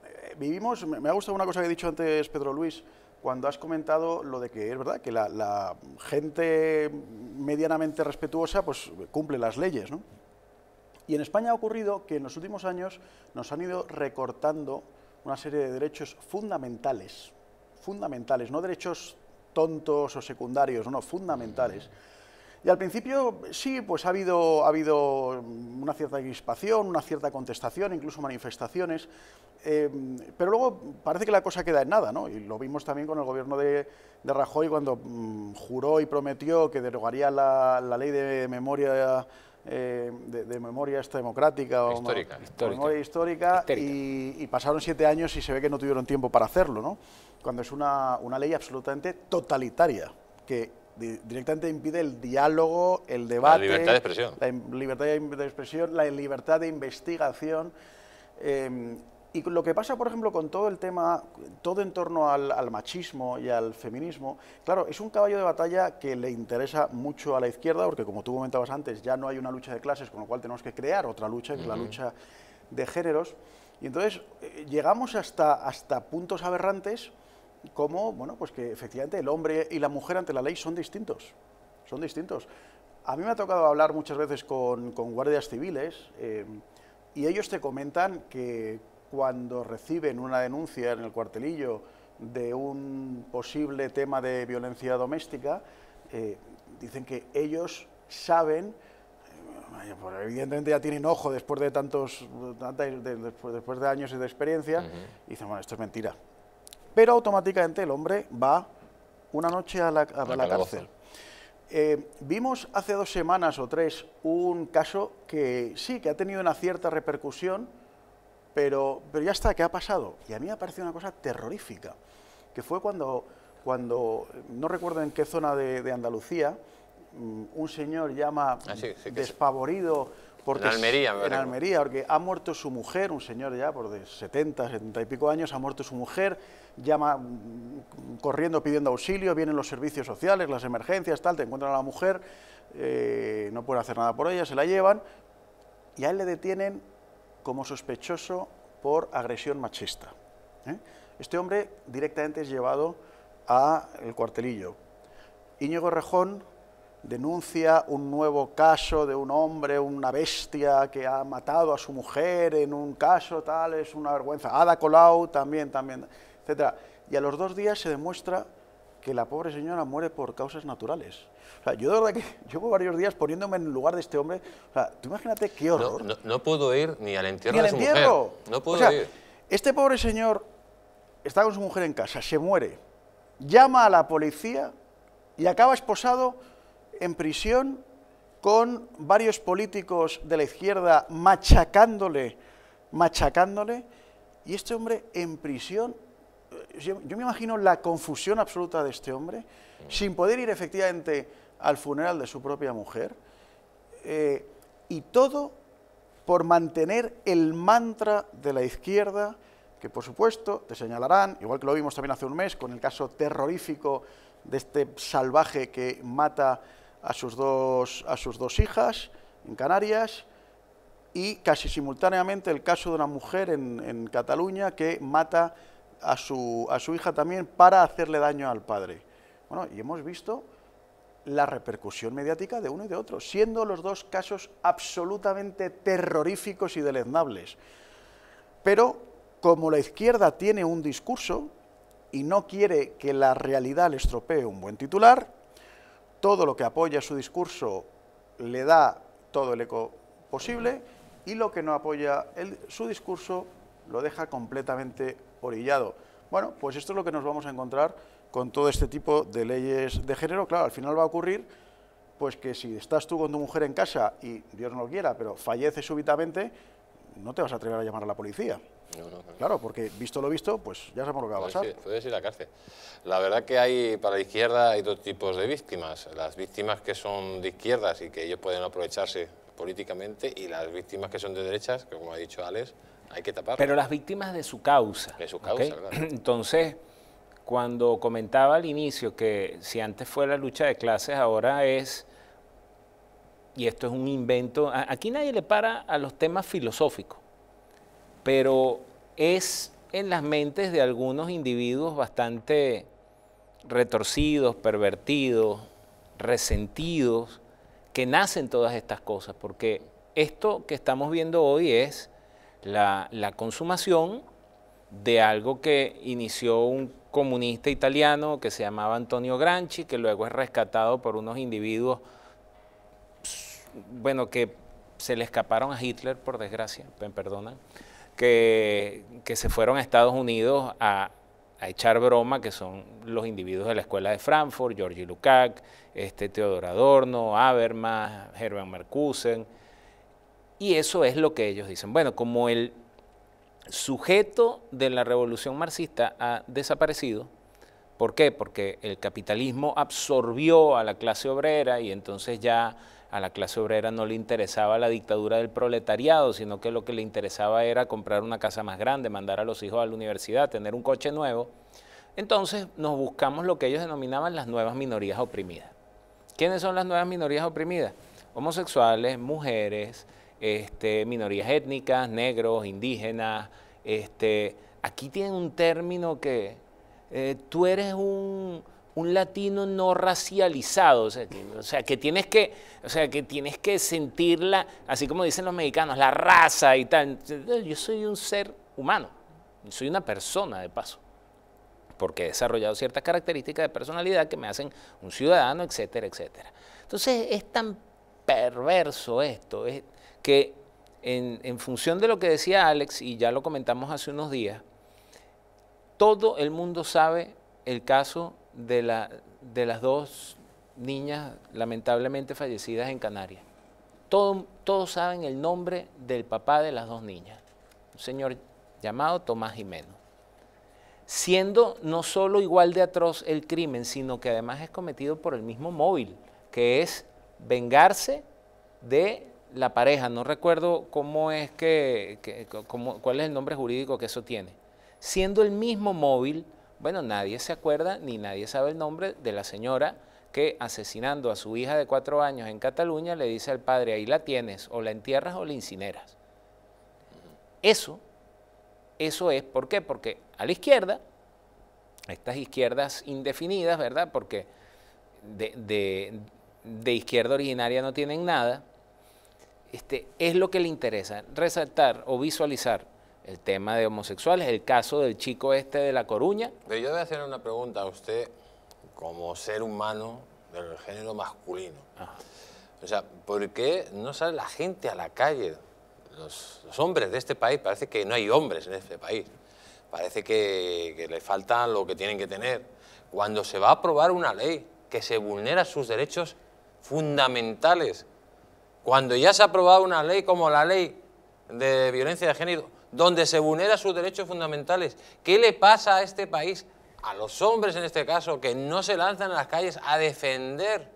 Eh, vivimos, me, ha gustado una cosa que he dicho antes, Pedro Luis, cuando has comentado lo de que es verdad que la, gente medianamente respetuosa pues, cumple las leyes. Y en España ha ocurrido que en los últimos años nos han ido recortando una serie de derechos fundamentales, fundamentales, no derechos tontos o secundarios, no, fundamentales. Y al principio sí, pues ha habido, ha habido una cierta crispación, una cierta contestación, incluso manifestaciones, em, pero luego parece que la cosa queda en nada, ¿no? Y lo vimos también con el gobierno de, Rajoy cuando mm, juró y prometió que derogaría la, ley de memoria eh, de, memoria democrática o histórica, memoria histórica y, pasaron siete años y se ve que no tuvieron tiempo para hacerlo, ¿no? cuando es una, una ley absolutamente totalitaria que directamente impide el diálogo, el debate. La libertad de expresión. La libertad de investigación. Em, y lo que pasa, por ejemplo, con todo el tema, todo en torno al, machismo y al feminismo, claro, es un caballo de batalla que le interesa mucho a la izquierda, porque como tú comentabas antes, ya no hay una lucha de clases, con lo cual tenemos que crear otra lucha, que la lucha de géneros. Y entonces eh, llegamos hasta, hasta puntos aberrantes cómo, bueno, pues que efectivamente el hombre y la mujer ante la ley son distintos, son distintos. A mí me ha tocado hablar muchas veces con, guardias civiles eh, y ellos te comentan que cuando reciben una denuncia en el cuartelillo de un posible tema de violencia doméstica, eh, dicen que ellos saben eh, evidentemente ya tienen ojo después de tantos, después de años de experiencia, y dicen, bueno, esto es mentira, pero automáticamente el hombre va una noche a la, la, cárcel. Eh, vimos hace dos semanas o tres un caso que sí, que ha tenido una cierta repercusión, pero, pero ya está, que ha pasado. Y a mí me parecido una cosa terrorífica, que fue cuando, cuando no recuerdo en qué zona de, Andalucía, mm, un señor llama ah, despavorido en Almería, En Almería, porque ha muerto su mujer, un señor ya por de 70, 70 y pico años, ha muerto su mujer, llama mm, corriendo pidiendo auxilio, vienen los servicios sociales, las emergencias, tal, te encuentran a la mujer, eh, no puede hacer nada por ella, se la llevan y a él le detienen como sospechoso por agresión machista. ¿eh? Este hombre directamente es llevado al cuartelillo. Íñigo Rejón denuncia un nuevo caso de un hombre, una bestia que ha matado a su mujer en un caso tal, es una vergüenza. Ada Colau también, también, etc. Y a los dos días se demuestra que la pobre señora muere por causas naturales. yo de verdad que llevo varios días poniéndome en el lugar de este hombre. O sea, tú imagínate qué horror. No, puedo ir ni al entierro ni de su entierro. No puedo ir. Este pobre señor está con su mujer en casa, se muere, llama a la policía y acaba esposado en prisión con varios políticos de la izquierda machacándole, machacándole, y este hombre en prisión, yo, me imagino la confusión absoluta de este hombre, sin poder ir efectivamente al funeral de su propia mujer, eh, y todo por mantener el mantra de la izquierda, que por supuesto te señalarán, igual que lo vimos también hace un mes con el caso terrorífico de este salvaje que mata a sus dos, a sus dos hijas en Canarias y casi simultáneamente el caso de una mujer en, Cataluña que mata a su, a su hija también para hacerle daño al padre. Bueno, y hemos visto la repercusión mediática de uno y de otro, siendo los dos casos absolutamente terroríficos y deleznables. Pero como la izquierda tiene un discurso y no quiere que la realidad le estropee un buen titular, todo lo que apoya su discurso le da todo el eco posible y lo que no apoya su discurso lo deja completamente orillado. Bueno, pues esto es lo que nos vamos a encontrar con todo este tipo de leyes de género. Claro, al final va a ocurrir pues que si estás tú con tu mujer en casa y Dios no lo quiera, pero fallece súbitamente, no te vas a atrever a llamar a la policía claro, porque visto lo visto, pues ya se ha que va a pasar. Puedes ir la cárcel. La verdad que hay, para la izquierda hay dos tipos de víctimas. Las víctimas que son de izquierdas y que ellos pueden aprovecharse políticamente y las víctimas que son de derechas, como ha dicho Alex, hay que tapar. Pero las víctimas de su causa. De su causa, Entonces, cuando comentaba al inicio que si antes fue la lucha de clases, ahora es y esto es un invento. Aquí nadie le para a los temas filosóficos pero es en las mentes de algunos individuos bastante retorcidos, pervertidos, resentidos, que nacen todas estas cosas, porque esto que estamos viendo hoy es la, consumación de algo que inició un comunista italiano que se llamaba Antonio Granchi, que luego es rescatado por unos individuos, bueno, que se le escaparon a Hitler, por desgracia, me perdonan, que, se fueron a Estados Unidos a, echar broma, que son los individuos de la escuela de Frankfurt, Georgi Lukács, este, Teodor Adorno, Habermas, Herbert Marcusen, y eso es lo que ellos dicen. Bueno, como el sujeto de la revolución marxista ha desaparecido, ¿por qué? Porque el capitalismo absorbió a la clase obrera y entonces ya a la clase obrera no le interesaba la dictadura del proletariado, sino que lo que le interesaba era comprar una casa más grande, mandar a los hijos a la universidad, tener un coche nuevo. Entonces nos buscamos lo que ellos denominaban las nuevas minorías oprimidas. ¿Quiénes son las nuevas minorías oprimidas? Homosexuales, mujeres, este, minorías étnicas, negros, indígenas. Este, aquí tienen un término que eh, tú eres un un latino no racializado, o sea, que, tienes que, o sea, que tienes que sentirla, así como dicen los mexicanos, la raza y tal. Yo soy un ser humano, soy una persona de paso, porque he desarrollado ciertas características de personalidad que me hacen un ciudadano, etcétera, etcétera. Entonces es tan perverso esto, es que en función de lo que decía Alex, y ya lo comentamos hace unos días, todo el mundo sabe el caso de, la, de las dos niñas lamentablemente fallecidas en Canarias. Todo, todos saben el nombre del papá de las dos niñas, un señor llamado Tomás Jimeno. Siendo no solo igual de atroz el crimen, sino que además es cometido por el mismo móvil, que es vengarse de la pareja. No recuerdo cómo es que, que cómo, cuál es el nombre jurídico que eso tiene. Siendo el mismo móvil, bueno, nadie se acuerda ni nadie sabe el nombre de la señora que asesinando a su hija de cuatro años en Cataluña le dice al padre, ahí la tienes, o la entierras o la incineras. Eso, eso es, ¿por qué? Porque a la izquierda, estas izquierdas indefinidas, ¿verdad? Porque de, izquierda originaria no tienen nada, este, es lo que le interesa, resaltar o visualizar el tema de homosexuales, el caso del chico este de La Coruña. Pero yo voy a hacer una pregunta a usted como ser humano del género masculino. O sea, ¿por qué no sale la gente a la calle? Los, hombres de este país, parece que no hay hombres en este país. Parece que, que les falta lo que tienen que tener. Cuando se va a aprobar una ley que se vulnera sus derechos fundamentales, cuando ya se ha aprobado una ley como la ley de violencia de género, donde se vulneran sus derechos fundamentales. ¿Qué le pasa a este país, a los hombres en este caso, que no se lanzan a las calles a defender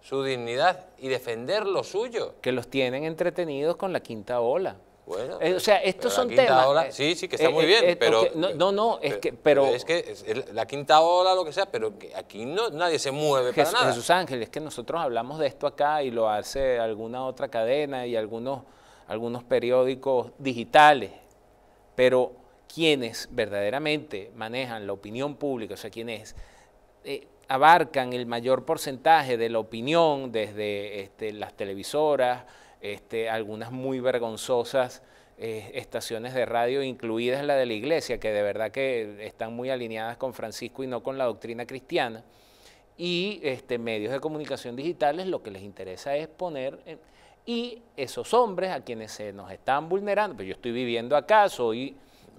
su dignidad y defender lo suyo? Que los tienen entretenidos con la quinta ola. Bueno, eh, o sea, estos son temas. Ola, eh, sí, sí, que está eh, muy bien, pero no, no, es que, pero es que la quinta ola, lo que sea, pero aquí no, nadie se mueve para nada. Jesús Ángel, es que nosotros hablamos de esto acá y lo hace alguna otra cadena y algunos, algunos periódicos digitales, pero quienes verdaderamente manejan la opinión pública, o sea, quienes eh, abarcan el mayor porcentaje de la opinión desde este, las televisoras, este, algunas muy vergonzosas eh, estaciones de radio, incluidas la de la iglesia, que de verdad que están muy alineadas con Francisco y no con la doctrina cristiana, y este, medios de comunicación digitales, lo que les interesa es poner y esos hombres a quienes se nos están vulnerando, pues yo estoy viviendo acá, soy,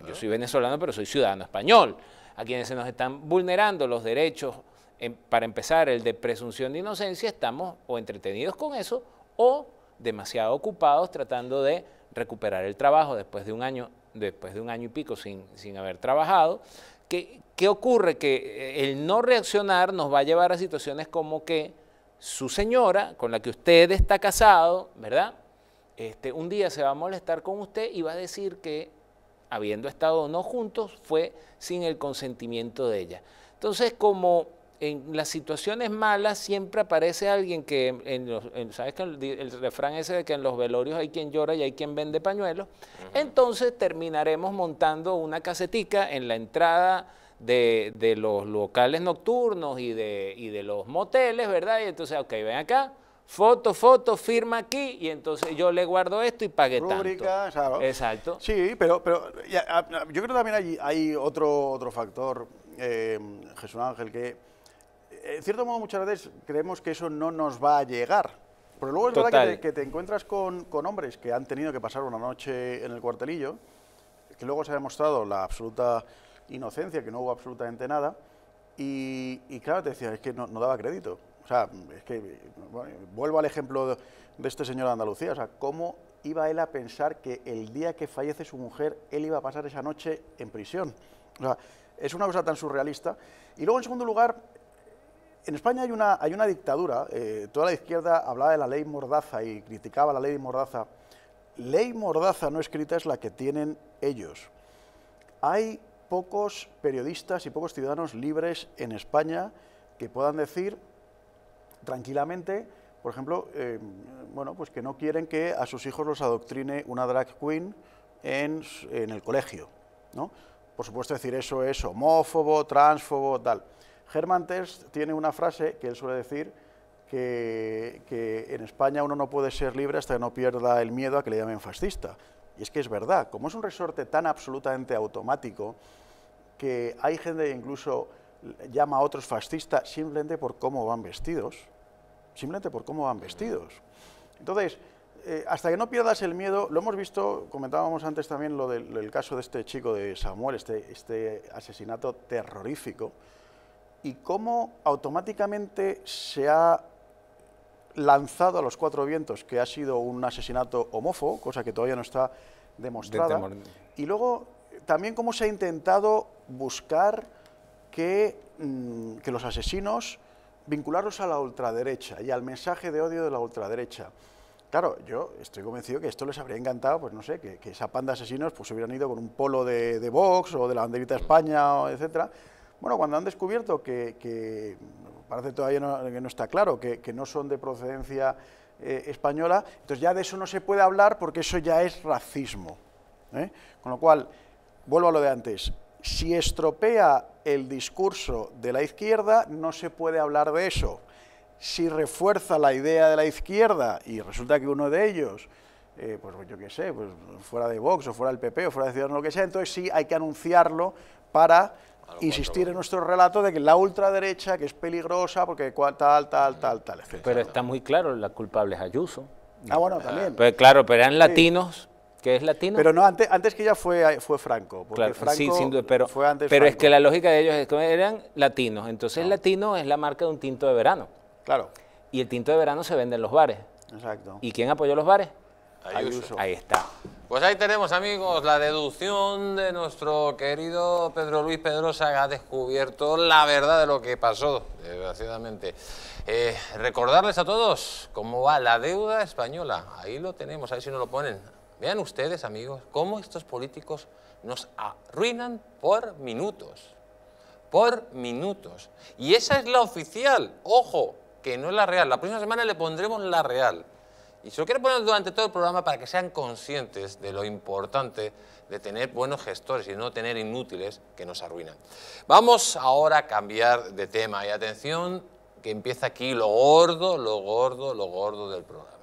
yo soy venezolano, pero soy ciudadano español, a quienes se nos están vulnerando los derechos, em, para empezar, el de presunción de inocencia, estamos o entretenidos con eso o demasiado ocupados tratando de recuperar el trabajo después de un año, después de un año y pico sin, sin haber trabajado. ¿Qué ocurre? Que eh, el no reaccionar nos va a llevar a situaciones como que su señora, con la que usted está casado, ¿verdad? Este, un día se va a molestar con usted y va a decir que, habiendo estado no juntos, fue sin el consentimiento de ella. Entonces, como en las situaciones malas siempre aparece alguien que, ¿sabes que el, refrán ese de que en los velorios hay quien llora y hay quien vende pañuelos? Entonces terminaremos montando una casetica en la entrada de, los locales nocturnos y de, de los moteles, ¿verdad? Y entonces, ok, ven acá, foto, foto, firma aquí y entonces yo le guardo esto y pagué Rúbrica, tanto. Claro. Exacto. Sí, pero, pero ah, yo creo también hay, hay otro, otro factor, eh, Jesús Ángel, que en cierto modo muchas veces creemos que eso no nos va a llegar. Pero luego es verdad que te, encuentras con, con, hombres que han tenido que pasar una noche en el cuartelillo, que luego se ha demostrado la absoluta inocencia, que no hubo absolutamente nada. Y, claro, te decía, es que no, daba crédito. O sea, es que, vuelvo al ejemplo de, este señor de Andalucía, o sea, ¿cómo iba él a pensar que el día que fallece su mujer, él iba a pasar esa noche en prisión? O sea, es una cosa tan surrealista. Y luego, en segundo lugar, en España hay una, hay una dictadura, eh, toda la izquierda hablaba de la ley Mordaza y criticaba la ley Mordaza. Ley Mordaza no escrita es la que tienen ellos. Hay pocos periodistas y pocos ciudadanos libres en España que puedan decir tranquilamente, por ejemplo, em, bueno, pues que no quieren que a sus hijos los adoctrine una drag queen en, el colegio, Por supuesto decir eso es homófobo, transfobo, tal. Germán Test tiene una frase que él suele decir que en España uno no puede ser libre hasta que no pierda el miedo a que le llamen fascista. Y es que es verdad, como es un resorte tan absolutamente automático, que hay gente que incluso llama a otros fascistas simplemente por cómo van vestidos, simplemente por cómo van vestidos. Entonces, eh, hasta que no pierdas el miedo, lo hemos visto, comentábamos antes también lo del, caso de este chico de Samuel, este, este asesinato terrorífico, y cómo automáticamente se ha lanzado a los cuatro vientos que ha sido un asesinato homófobo, cosa que todavía no está demostrada. y luego también cómo se ha intentado buscar mm, que, los asesinos, vincularlos a la ultraderecha y al mensaje de odio de la ultraderecha. Claro, yo estoy convencido que esto les habría encantado, pues no sé, que, esa panda de asesinos pues hubieran ido con un polo de, de Vox o de la banderita de España, etcétera. Bueno, cuando han descubierto que, parece todavía que no está claro, que, no son de procedencia eh, española, entonces ya de eso no se puede hablar porque eso ya es racismo. ¿eh? Con lo cual, vuelvo a lo de antes, si estropea el discurso de la izquierda, no se puede hablar de eso. Si refuerza la idea de la izquierda y resulta que uno de ellos, eh, pues yo qué sé, pues fuera de Vox o fuera del PP o fuera de Ciudadanos, lo que sea, entonces sí hay que anunciarlo para insistir en nuestro relato de que la ultraderecha, que es peligrosa, porque tal, tal, tal, tal, etc. Pero está muy claro, la culpable es Ayuso. Ah, bueno, también. Ah, pues claro, pero eran latinos que es latino. Pero no, antes, antes que ella fue, fue Franco. sí, pero, fue antes pero es que la lógica de ellos es que eran latinos. Entonces, latino es la marca de un tinto de verano. Claro. Y el tinto de verano se vende en los bares. Exacto. ¿Y quién apoyó los bares? Ahí está. Pues ahí tenemos, amigos, la deducción de nuestro querido Pedro Luis Pedrosa ha descubierto la verdad de lo que pasó, desgraciadamente. Eh, recordarles a todos cómo va la deuda española. Ahí lo tenemos, ahí si nos lo ponen. Vean ustedes, amigos, cómo estos políticos nos arruinan por minutos. Por minutos. Y esa es la oficial, ojo, que no es la real. La próxima semana le pondremos la real. Y se lo quiero poner durante todo el programa para que sean conscientes de lo importante de tener buenos gestores y no tener inútiles que nos arruinan. Vamos ahora a cambiar de tema y atención que empieza aquí lo gordo, lo gordo, lo gordo del programa.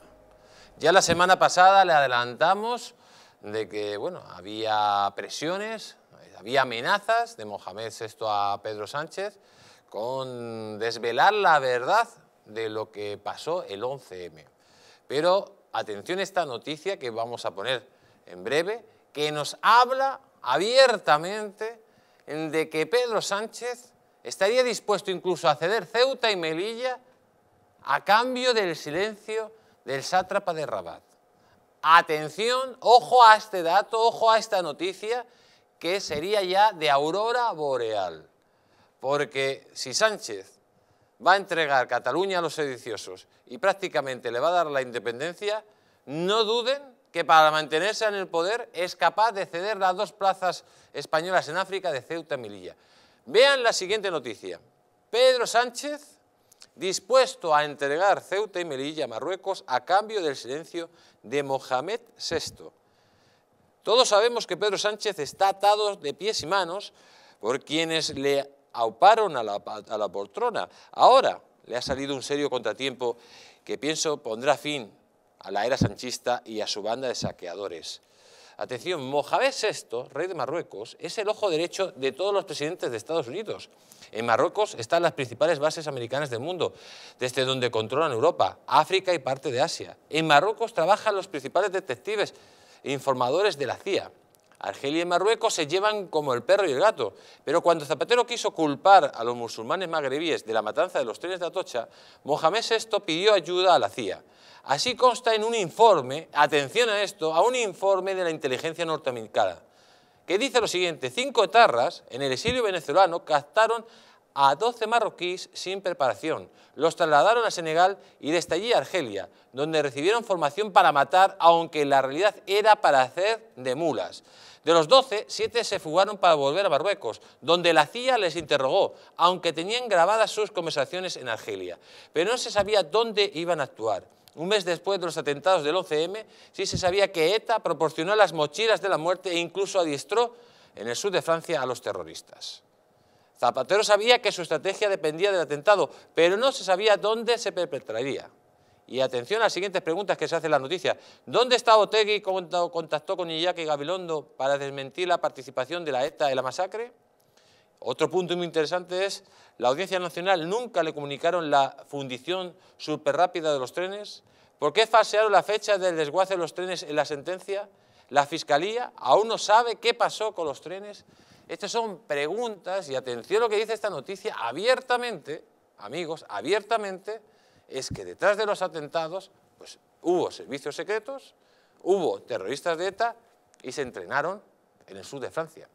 Ya la semana pasada le adelantamos de que bueno, había presiones, había amenazas de Mohamed VI a Pedro Sánchez con desvelar la verdad de lo que pasó el 11M. Pero atención a esta noticia que vamos a poner en breve, que nos habla abiertamente de que Pedro Sánchez estaría dispuesto incluso a ceder Ceuta y Melilla a cambio del silencio del sátrapa de Rabat. Atención, ojo a este dato, ojo a esta noticia, que sería ya de aurora boreal. Porque si Sánchez va a entregar Cataluña a los sediciosos y prácticamente le va a dar la independencia, no duden que para mantenerse en el poder es capaz de ceder las dos plazas españolas en África de Ceuta y Melilla. Vean la siguiente noticia. Pedro Sánchez dispuesto a entregar Ceuta y Melilla a Marruecos a cambio del silencio de Mohamed VI. Todos sabemos que Pedro Sánchez está atado de pies y manos por quienes le auparon a la, a la poltrona. Ahora le ha salido un serio contratiempo que pienso pondrá fin a la era sanchista y a su banda de saqueadores. Atención, Mohamed VI, rey de Marruecos, es el ojo derecho de todos los presidentes de Estados Unidos. En Marruecos están las principales bases americanas del mundo, desde donde controlan Europa, África y parte de Asia. En Marruecos trabajan los principales detectives e informadores de la CIA. Argelia y Marruecos se llevan como el perro y el gato, pero cuando Zapatero quiso culpar a los musulmanes magrebíes de la matanza de los trenes de Atocha, Mohamed VI pidió ayuda a la CIA. Así consta en un informe, atención a esto, a un informe de la inteligencia norteamericana, que dice lo siguiente, cinco etarras en el exilio venezolano captaron a 12 marroquíes sin preparación. Los trasladaron a Senegal y desde allí a Argelia, donde recibieron formación para matar, aunque la realidad era para hacer de mulas. De los 12, 7 se fugaron para volver a Marruecos, donde la CIA les interrogó, aunque tenían grabadas sus conversaciones en Argelia. Pero no se sabía dónde iban a actuar. Un mes después de los atentados del 11M, sí se sabía que ETA proporcionó las mochilas de la muerte e incluso adiestró en el sur de Francia a los terroristas. Zapatero sabía que su estrategia dependía del atentado, pero no se sabía dónde se perpetraría. Y atención a las siguientes preguntas que se hacen en la noticia. ¿Dónde está Otegui cuando contactó con Iñaki Gabilondo para desmentir la participación de la ETA en la masacre? Otro punto muy interesante es, la Audiencia Nacional nunca le comunicaron la fundición súper rápida de los trenes. ¿Por qué falsearon la fecha del desguace de los trenes en la sentencia? La Fiscalía aún no sabe qué pasó con los trenes. Estas son preguntas y atención a lo que dice esta noticia abiertamente, amigos, abiertamente, es que detrás de los atentados pues, hubo servicios secretos, hubo terroristas de ETA y se entrenaron en el sur de Francia.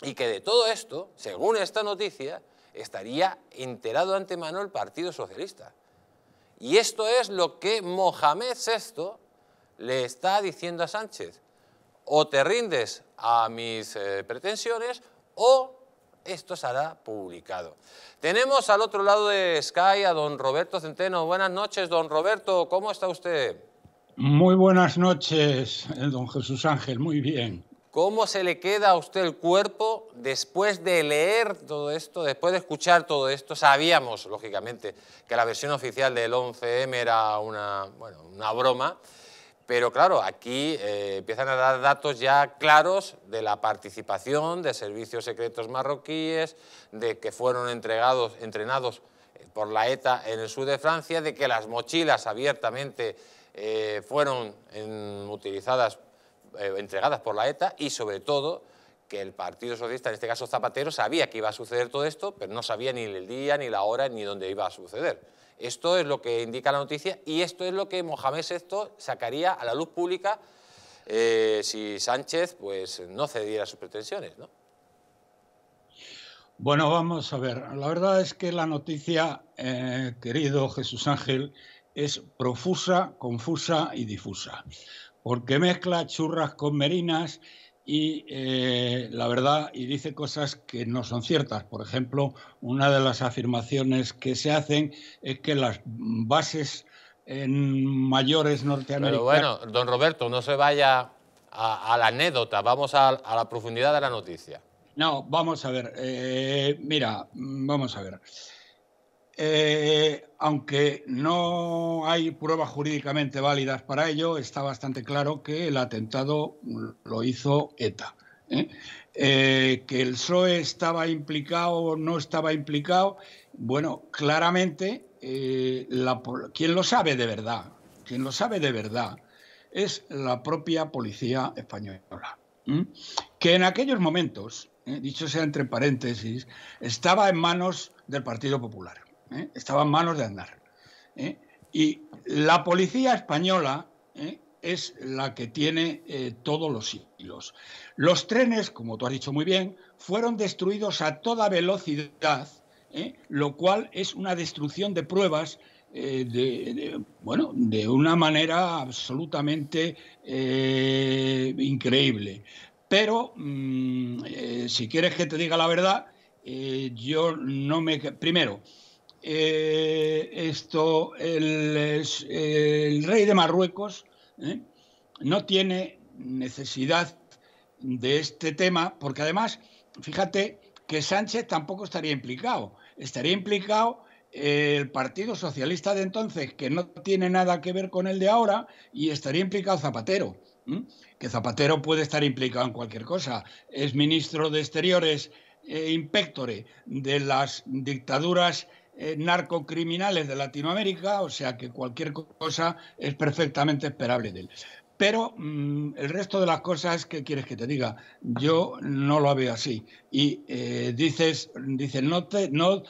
Y que de todo esto, según esta noticia, estaría enterado de antemano el Partido Socialista. Y esto es lo que Mohamed VI le está diciendo a Sánchez o te rindes a mis eh, pretensiones o esto será publicado. Tenemos al otro lado de Sky a don Roberto Centeno. Buenas noches, don Roberto, ¿cómo está usted? Muy buenas noches, eh, don Jesús Ángel, muy bien. ¿Cómo se le queda a usted el cuerpo después de leer todo esto, después de escuchar todo esto? Sabíamos, lógicamente, que la versión oficial del 11M era una, una broma, pero claro, aquí eh, empiezan a dar datos ya claros de la participación de servicios secretos marroquíes, de que fueron entregados, entrenados eh, por la ETA en el sur de Francia, de que las mochilas abiertamente eh, fueron utilizadas, entregadas por la ETA y sobre todo que el Partido Socialista, en este caso Zapatero, sabía que iba a suceder todo esto, pero no sabía ni el día, ni la hora, ni dónde iba a suceder. Esto es lo que indica la noticia y esto es lo que Mohamed VI sacaría a la luz pública eh, si Sánchez pues, no cediera sus pretensiones. ¿no? Bueno, vamos a ver. La verdad es que la noticia, eh, querido Jesús Ángel, es profusa, confusa y difusa, porque mezcla churras con merinas y eh, la verdad y dice cosas que no son ciertas. Por ejemplo, una de las afirmaciones que se hacen es que las bases en mayores norteamericanas. Pero bueno, don Roberto, no se vaya a, la anécdota, vamos a, la profundidad de la noticia. No, vamos a ver. Eh, mira, mm, vamos a ver. Eh, aunque no hay pruebas jurídicamente válidas para ello, está bastante claro que el atentado lo hizo ETA. ¿eh? Eh, que el PSOE estaba implicado o no estaba implicado, bueno, claramente, quien lo sabe de verdad, quien lo sabe de verdad, es la propia policía española. Que en aquellos momentos, dicho sea entre paréntesis, estaba en manos del Partido Popular. ¿eh? estaban en manos de andar ¿eh? Y la policía española ¿eh? es la que tiene todos los hilos. Los trenes, como tú has dicho muy bien, fueron destruidos a toda velocidad, lo cual es una destrucción de pruebas de, bueno, de una manera absolutamente increíble. Pero mm, si quieres que te diga la verdad, yo no me... Primero, eh, esto, el, rey de Marruecos ¿eh? no tiene necesidad de este tema, porque además, fíjate que Sánchez tampoco estaría implicado. Estaría implicado el Partido Socialista de entonces, que no tiene nada que ver con el de ahora, y estaría implicado Zapatero. Que Zapatero puede estar implicado en cualquier cosa. Es ministro de Exteriores e impectore de las dictaduras eh, narcocriminales de Latinoamérica, o sea que cualquier cosa es perfectamente esperable de él. Pero mm, el resto de las cosas, que quieres que te diga? Yo no lo veo así. Y eh, dices, dices no, te, no,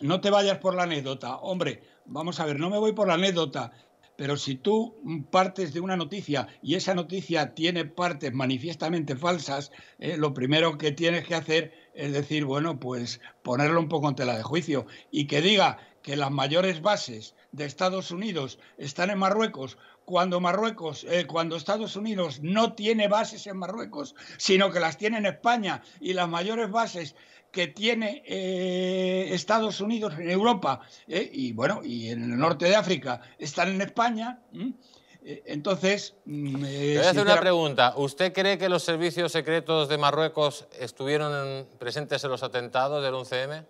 no te vayas por la anécdota. Hombre, vamos a ver, no me voy por la anécdota. Pero si tú partes de una noticia y esa noticia tiene partes manifiestamente falsas, eh, lo primero que tienes que hacer es decir, bueno, pues ponerlo un poco en tela de juicio y que diga que las mayores bases de Estados Unidos están en Marruecos cuando Marruecos, eh, cuando Estados Unidos no tiene bases en Marruecos, sino que las tiene en España y las mayores bases que tiene eh, Estados Unidos en Europa eh, y bueno y en el norte de África están en España. Eh, entonces, mm, voy a hacer una pregunta. ¿Usted cree que los servicios secretos de Marruecos estuvieron presentes en los atentados del 11M?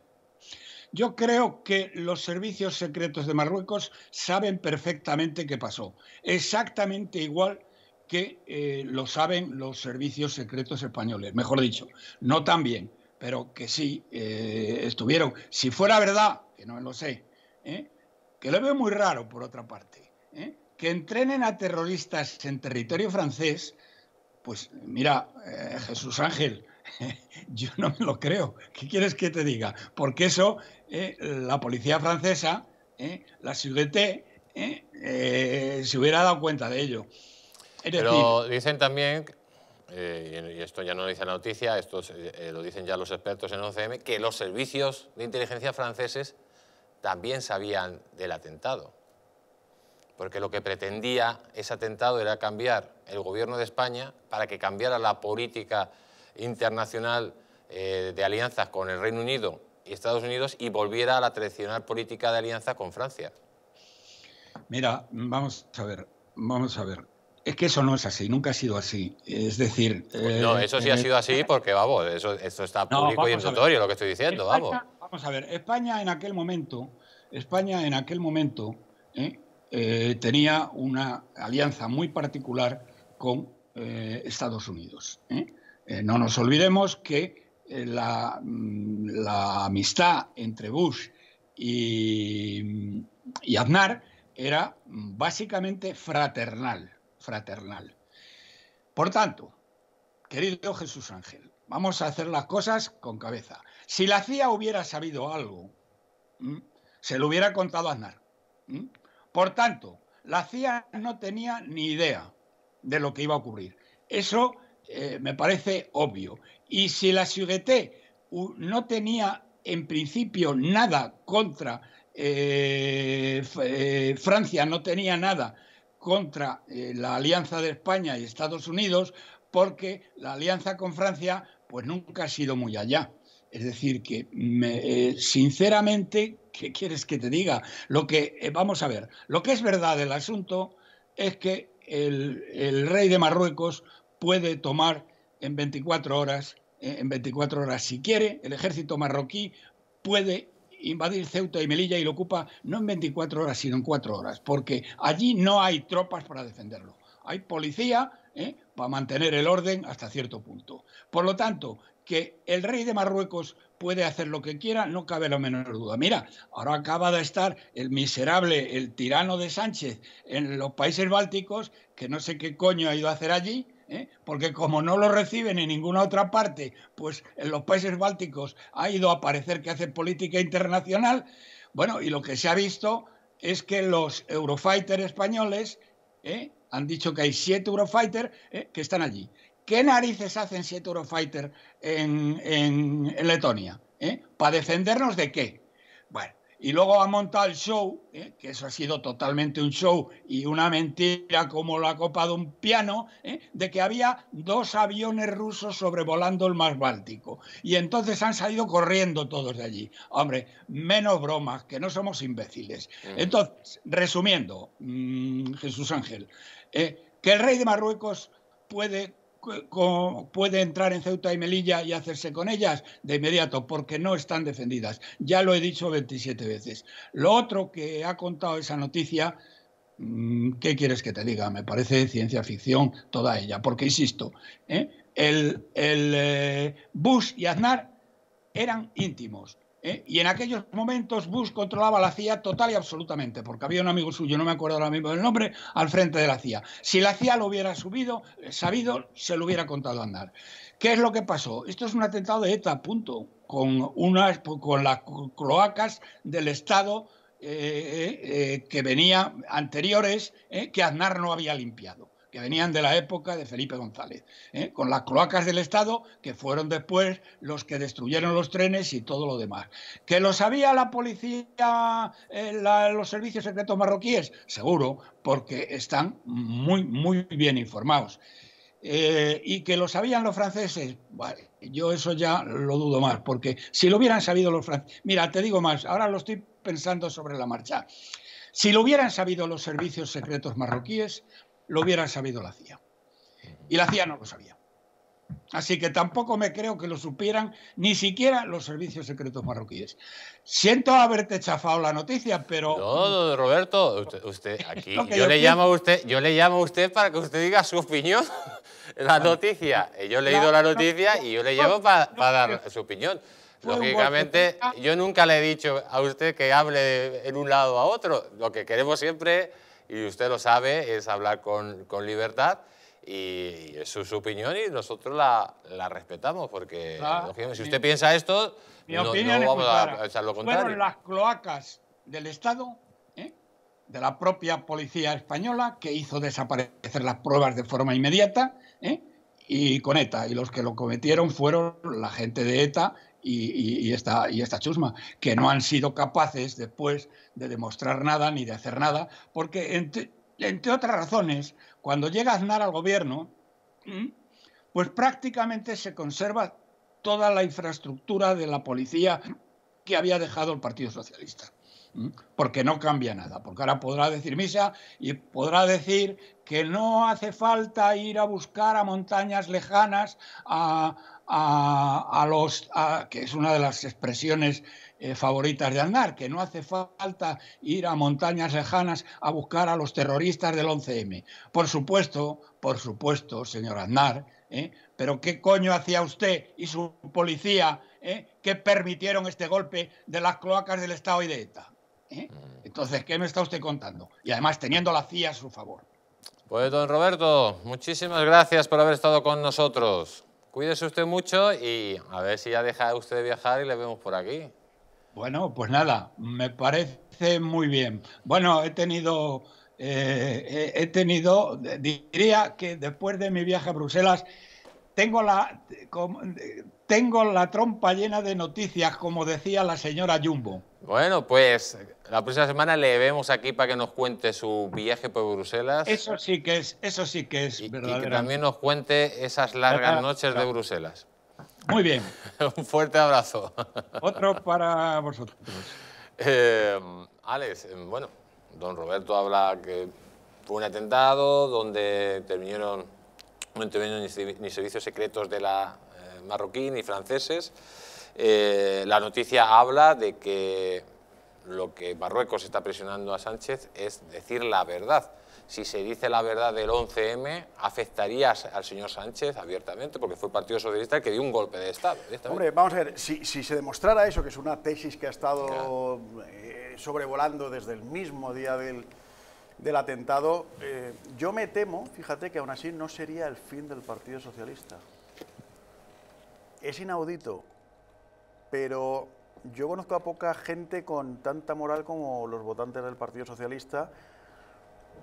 Yo creo que los servicios secretos de Marruecos saben perfectamente qué pasó. Exactamente igual que lo saben los servicios secretos españoles. Mejor dicho, no tan bien pero que sí eh, estuvieron. Si fuera verdad, que no lo sé, ¿eh? que lo veo muy raro por otra parte, ¿eh? que entrenen a terroristas en territorio francés, pues mira, Jesús Ángel, yo no me lo creo. ¿Qué quieres que te diga? Porque eso, la policía francesa, la Sûreté, se hubiera dado cuenta de ello. pero dicen también eh, y esto ya no lo dice la noticia, esto eh, lo dicen ya los expertos en 11M, que los servicios de inteligencia franceses también sabían del atentado. Porque lo que pretendía ese atentado era cambiar el gobierno de España para que cambiara la política internacional eh, de alianzas con el Reino Unido y Estados Unidos y volviera a la tradicional política de alianza con Francia. Mira, vamos a ver, vamos a ver. Es que eso no es así, nunca ha sido así. Es decir. Pues no, eh, eso sí ha sido así porque, vamos, eso, está público y notorio lo que estoy diciendo, vamos. Vamos a ver, España en aquel momento, España en aquel momento eh, eh, tenía una alianza muy particular con Estados Unidos. no nos olvidemos que mm, la, amistad entre Bush y, y Aznar era mm, básicamente fraternal fraternal. Por tanto, querido Jesús Ángel, vamos a hacer las cosas con cabeza. Si la CIA hubiera sabido algo, se lo hubiera contado a Aznar. Por tanto, la CIA no tenía ni idea de lo que iba a ocurrir. Eso eh, me parece obvio. Y si la CIGT no tenía en principio nada contra eh, eh, Francia, no tenía nada contra eh, la alianza de España y Estados Unidos, porque la alianza con Francia pues nunca ha sido muy allá. Es decir, que eh, sinceramente, ¿qué quieres que te diga? Lo que, eh, vamos a ver, lo que es verdad del asunto es que el, rey de Marruecos puede tomar en 24 horas, en 24 horas si quiere, el ejército marroquí puede invadir Ceuta y Melilla y lo ocupa no en 24 horas, sino en 4 horas, porque allí no hay tropas para defenderlo. Hay policía ¿eh? para mantener el orden hasta cierto punto. Por lo tanto, que el rey de Marruecos puede hacer lo que quiera, no cabe la menor duda. Mira, ahora acaba de estar el miserable, el tirano de Sánchez en los países bálticos, que no sé qué coño ha ido a hacer allí, ¿eh? porque como no lo reciben en ninguna otra parte, pues en los países bálticos ha ido a parecer que hace política internacional. Bueno, y lo que se ha visto es que los Eurofighter españoles ¿eh? han dicho que hay siete Eurofighter ¿eh? que están allí. ¿Qué narices hacen siete Eurofighter en, en, en Letonia? ¿Para defendernos de qué? Bueno, y luego ha montado el show, ¿eh? que eso ha sido totalmente un show y una mentira como la copa de un piano, ¿eh? de que había dos aviones rusos sobrevolando el mar Báltico. Y entonces han salido corriendo todos de allí. Hombre, menos bromas, que no somos imbéciles. Mm. Entonces, resumiendo, mm, Jesús Ángel, eh, que el rey de Marruecos puede puede entrar en Ceuta y Melilla y hacerse con ellas de inmediato, porque no están defendidas. Ya lo he dicho 27 veces. Lo otro que ha contado esa noticia, mm, ¿qué quieres que te diga? Me parece ciencia ficción toda ella, porque insisto, ¿eh? el, el eh, Bush y Aznar eran íntimos. ¿eh? Y en aquellos momentos Bush controlaba la CIA total y absolutamente, porque había un amigo suyo, no me acuerdo ahora mismo del nombre, al frente de la CIA. Si la CIA lo hubiera subido, eh, sabido, se lo hubiera contado a andar. ¿Qué es lo que pasó? Esto es un atentado de ETA, punto, con, unas, con las cloacas del Estado eh, que venía anteriores, que Aznar no había limpiado que venían de la época de Felipe González, ¿eh? con las cloacas del Estado, que fueron después los que destruyeron los trenes y todo lo demás. ¿Que lo sabía la policía, eh, los servicios secretos marroquíes? Seguro, porque están muy, muy bien informados. Eh, y que lo sabían los franceses, vale, yo eso ya lo dudo más, porque si lo hubieran sabido los franceses, mira, te digo más, ahora lo estoy pensando sobre la marcha, si lo hubieran sabido los servicios secretos marroquíes, lo hubieran sabido la CIA. Y la CIA no lo sabía. Así que tampoco me creo que lo supieran ni siquiera los servicios secretos marroquíes. Siento haberte chafado la noticia, pero. No, Roberto, usted, aquí. yo, le llamo a usted, yo le llamo usted para que usted diga su opinión la noticia. Eh, yo he leído la noticia y yo le llamo para, para dar su opinión. Lógicamente, yo nunca le he dicho a usted que hable en un lado a otro. Lo que queremos siempre y usted lo sabe, es hablar con, libertad y es su, opinión y nosotros la, respetamos porque ah, si usted piensa esto, no, vamos a, a, lo contrario. Fueron las cloacas del Estado, ¿eh? de la propia policía española, que hizo desaparecer las pruebas de forma inmediata ¿eh? y con ETA. Y los que lo cometieron fueron la gente de ETA y, esta, y esta chusma, que no han sido capaces después de demostrar nada ni de hacer nada, porque entre, entre otras razones, cuando llega Aznar al gobierno, pues prácticamente se conserva toda la infraestructura de la policía que había dejado el Partido Socialista. Porque no cambia nada, porque ahora podrá decir misa y podrá decir que no hace falta ir a buscar a montañas lejanas a, a, los, que es una de las expresiones eh, favoritas de Andar que no hace falta ir a montañas lejanas a buscar a los terroristas del 11M. Por supuesto, por supuesto, señor Andar ¿eh? pero ¿qué coño hacía usted y su policía ¿eh? que permitieron este golpe de las cloacas del Estado y de ETA? Mm. Entonces, ¿qué me está usted contando? Y además teniendo la CIA a su favor. Pues don Roberto, muchísimas gracias por haber estado con nosotros. Cuídese usted mucho y a ver si ya deja usted de viajar y le vemos por aquí. Bueno, pues nada, me parece muy bien. Bueno, he tenido, eh, he tenido, diría que después de mi viaje a Bruselas, tengo la, tengo la trompa llena de noticias, como decía la señora Jumbo. Bueno, pues la próxima semana le vemos aquí para que nos cuente su viaje por Bruselas. Eso sí que es, eso sí que es verdad. Y que también nos cuente esas largas noches de Bruselas. Muy bien. Un fuerte abrazo. Otro para vosotros. Eh, Alex, eh, bueno, don Roberto habla que fue un atentado donde terminaron no ni servicios secretos de la eh, marroquí ni franceses. Eh, la noticia habla de que lo que Marruecos está presionando a Sánchez es decir la verdad. Si se dice la verdad del 11M, afectaría al señor Sánchez abiertamente, porque fue el Partido Socialista el que dio un golpe de Estado. Hombre, vamos a ver, si, se demostrara eso, que es una tesis que ha estado eh, sobrevolando desde el mismo día del, del atentado, eh, yo me temo, fíjate que aún así no sería el fin del Partido Socialista. Es inaudito, pero yo conozco a poca gente con tanta moral como los votantes del Partido Socialista,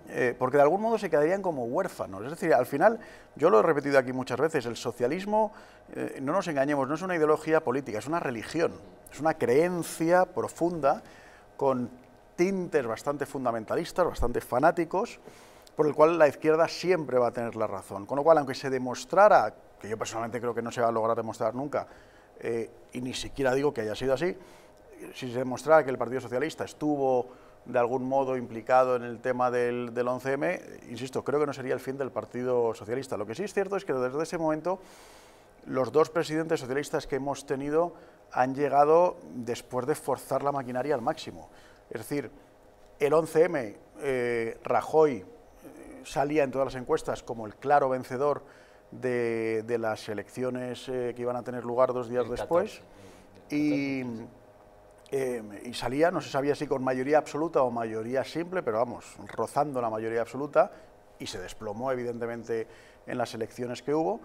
eh, porque de algún modo se quedarían como huérfanos. Es decir, al final, yo lo he repetido aquí muchas veces, el socialismo, eh, no nos engañemos, no es una ideología política, es una religión, es una creencia profunda con tintes bastante fundamentalistas, bastante fanáticos, por el cual la izquierda siempre va a tener la razón. Con lo cual, aunque se demostrara, que yo personalmente creo que no se va a lograr demostrar nunca, eh, y ni siquiera digo que haya sido así, si se demostrara que el Partido Socialista estuvo de algún modo implicado en el tema del, del 11M, insisto, creo que no sería el fin del Partido Socialista. Lo que sí es cierto es que desde ese momento los dos presidentes socialistas que hemos tenido han llegado después de forzar la maquinaria al máximo. Es decir, el 11M, eh, Rajoy eh, salía en todas las encuestas como el claro vencedor de, las elecciones eh, que iban a tener lugar dos días después. y, salía, no se sabía si con mayoría absoluta o mayoría simple, pero vamos, rozando la mayoría absoluta, y se desplomó evidentemente en las elecciones que hubo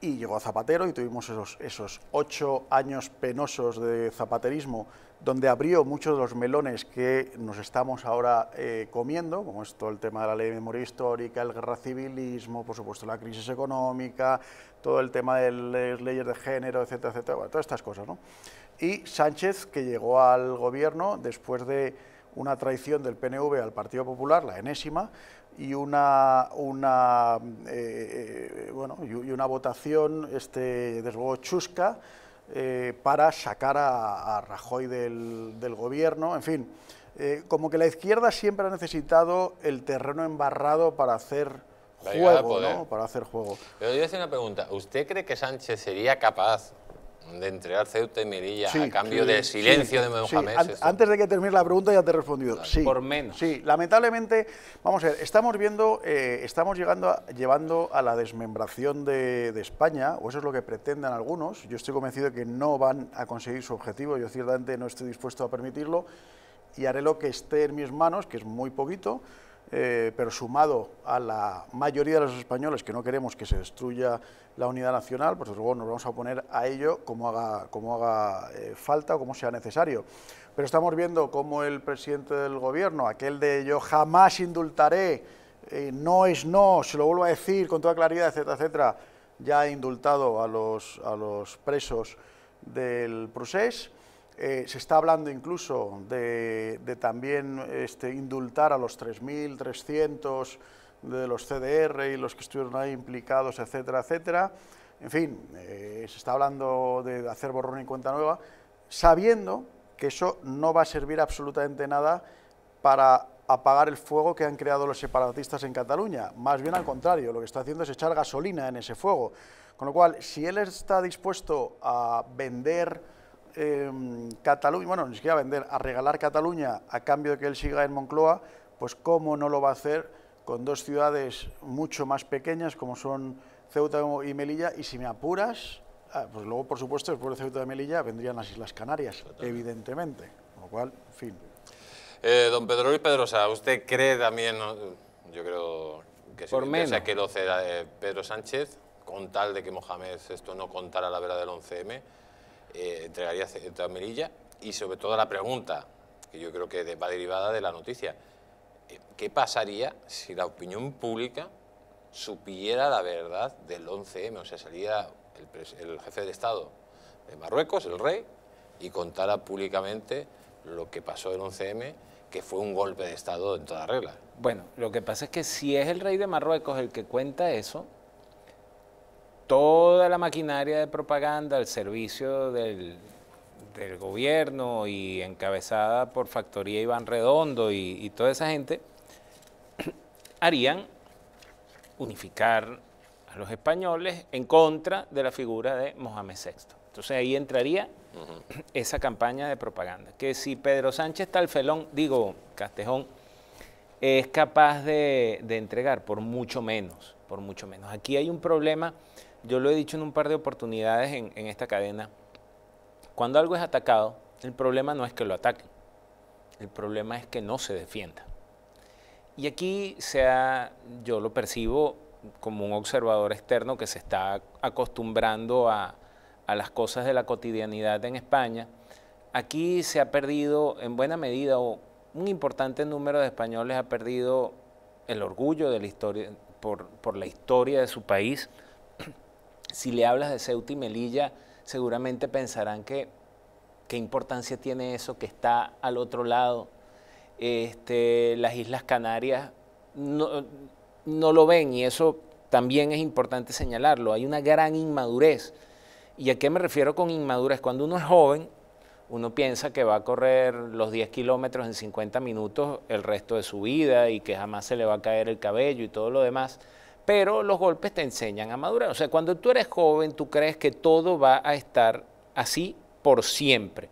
y llegó a Zapatero y tuvimos esos, esos ocho años penosos de zapaterismo donde abrió muchos de los melones que nos estamos ahora eh, comiendo, como es todo el tema de la ley de memoria histórica, el guerra civilismo, por supuesto la crisis económica, todo el tema de las leyes de género, etcétera, etcétera, todas estas cosas. ¿no? Y Sánchez, que llegó al gobierno después de una traición del PNV al Partido Popular, la enésima, y una, una eh, eh, bueno, y una votación, este, desde luego, chusca, eh, para sacar a, Rajoy del, gobierno, en fin. como que la izquierda siempre ha necesitado el terreno embarrado para hacer juego, Para hacer juego. Pero yo voy a una pregunta. ¿Usted cree que Sánchez sería capaz de entregar Ceuta y mirilla a cambio de silencio de Mohamed. antes de que termine la pregunta ya te he respondido. sí, por menos. Sí, lamentablemente, vamos a ver, estamos viendo, eh, estamos llegando llevando a la desmembración de, de, España, o eso es lo que pretenden algunos. Yo estoy convencido de que no van a conseguir su objetivo, yo ciertamente no estoy dispuesto a permitirlo y haré lo que esté en mis manos, que es muy poquito, eh, pero sumado a la mayoría de los españoles que no queremos que se destruya la unidad nacional, pues luego nos vamos a oponer a ello como haga, como haga eh, falta o como sea necesario. Pero estamos viendo cómo el presidente del gobierno, aquel de yo jamás indultaré, eh, no es no, se lo vuelvo a decir con toda claridad, etcétera, etcétera, ya ha indultado a los, a los presos del procés. Eh, se está hablando incluso de, también este, indultar a los 3.300 de los CDR y los que estuvieron ahí implicados, etcétera, etcétera. En fin, eh, se está hablando de hacer borrón y cuenta nueva, sabiendo que eso no va a servir absolutamente nada para apagar el fuego que han creado los separatistas en Cataluña. Más bien al contrario, lo que está haciendo es echar gasolina en ese fuego. Con lo cual, si él está dispuesto a vender Em, Cataluña, bueno, ni siquiera a vender, a regalar Cataluña a cambio de que él siga en Moncloa, pues cómo no lo va a hacer con dos ciudades mucho más pequeñas como son Ceuta y Melilla, y si me apuras, ah, pues luego, por supuesto, después de Ceuta y Melilla vendrían las Islas Canarias, evidentemente, con lo cual, fin. Eh, don Pedro Luis Pedrosa, ¿usted cree también, yo creo que, sí, que, lo ceda Pedro Sánchez, con tal de que Mohamed esto no contara la verdad del 11M, eh, entregaría a Melilla... y sobre todo la pregunta, que yo creo que va derivada de la noticia, eh, ¿qué pasaría si la opinión pública supiera la verdad del 11M? O sea, salía el, jefe de Estado de Marruecos, el rey, y contara públicamente lo que pasó el 11M, que fue un golpe de Estado en toda regla. Bueno, lo que pasa es que si es el rey de Marruecos el que cuenta eso, toda la maquinaria de propaganda al servicio del, gobierno y encabezada por Factoría Iván Redondo y, toda esa gente, harían unificar a los españoles en contra de la figura de Mohamed VI. Entonces ahí entraría esa campaña de propaganda. Que si Pedro Sánchez felón, digo Castejón, es capaz de, de entregar, por mucho menos, por mucho menos. Aquí hay un problema yo lo he dicho en un par de oportunidades en, esta cadena, cuando algo es atacado, el problema no es que lo ataquen, el problema es que no se defienda. Y aquí yo lo percibo como un observador externo que se está acostumbrando a, las cosas de la cotidianidad en España. Aquí se ha perdido en buena medida, o un importante número de españoles ha perdido el orgullo de la historia, por, por la historia de su país, si le hablas de Ceuta y Melilla, seguramente pensarán que qué importancia tiene eso que está al otro lado. Este, las Islas Canarias no, no lo ven y eso también es importante señalarlo. Hay una gran inmadurez. ¿Y a qué me refiero con inmadurez? Cuando uno es joven, uno piensa que va a correr los 10 kilómetros en 50 minutos el resto de su vida y que jamás se le va a caer el cabello y todo lo demás pero los golpes te enseñan a madurar. O sea, cuando tú eres joven, tú crees que todo va a estar así por siempre.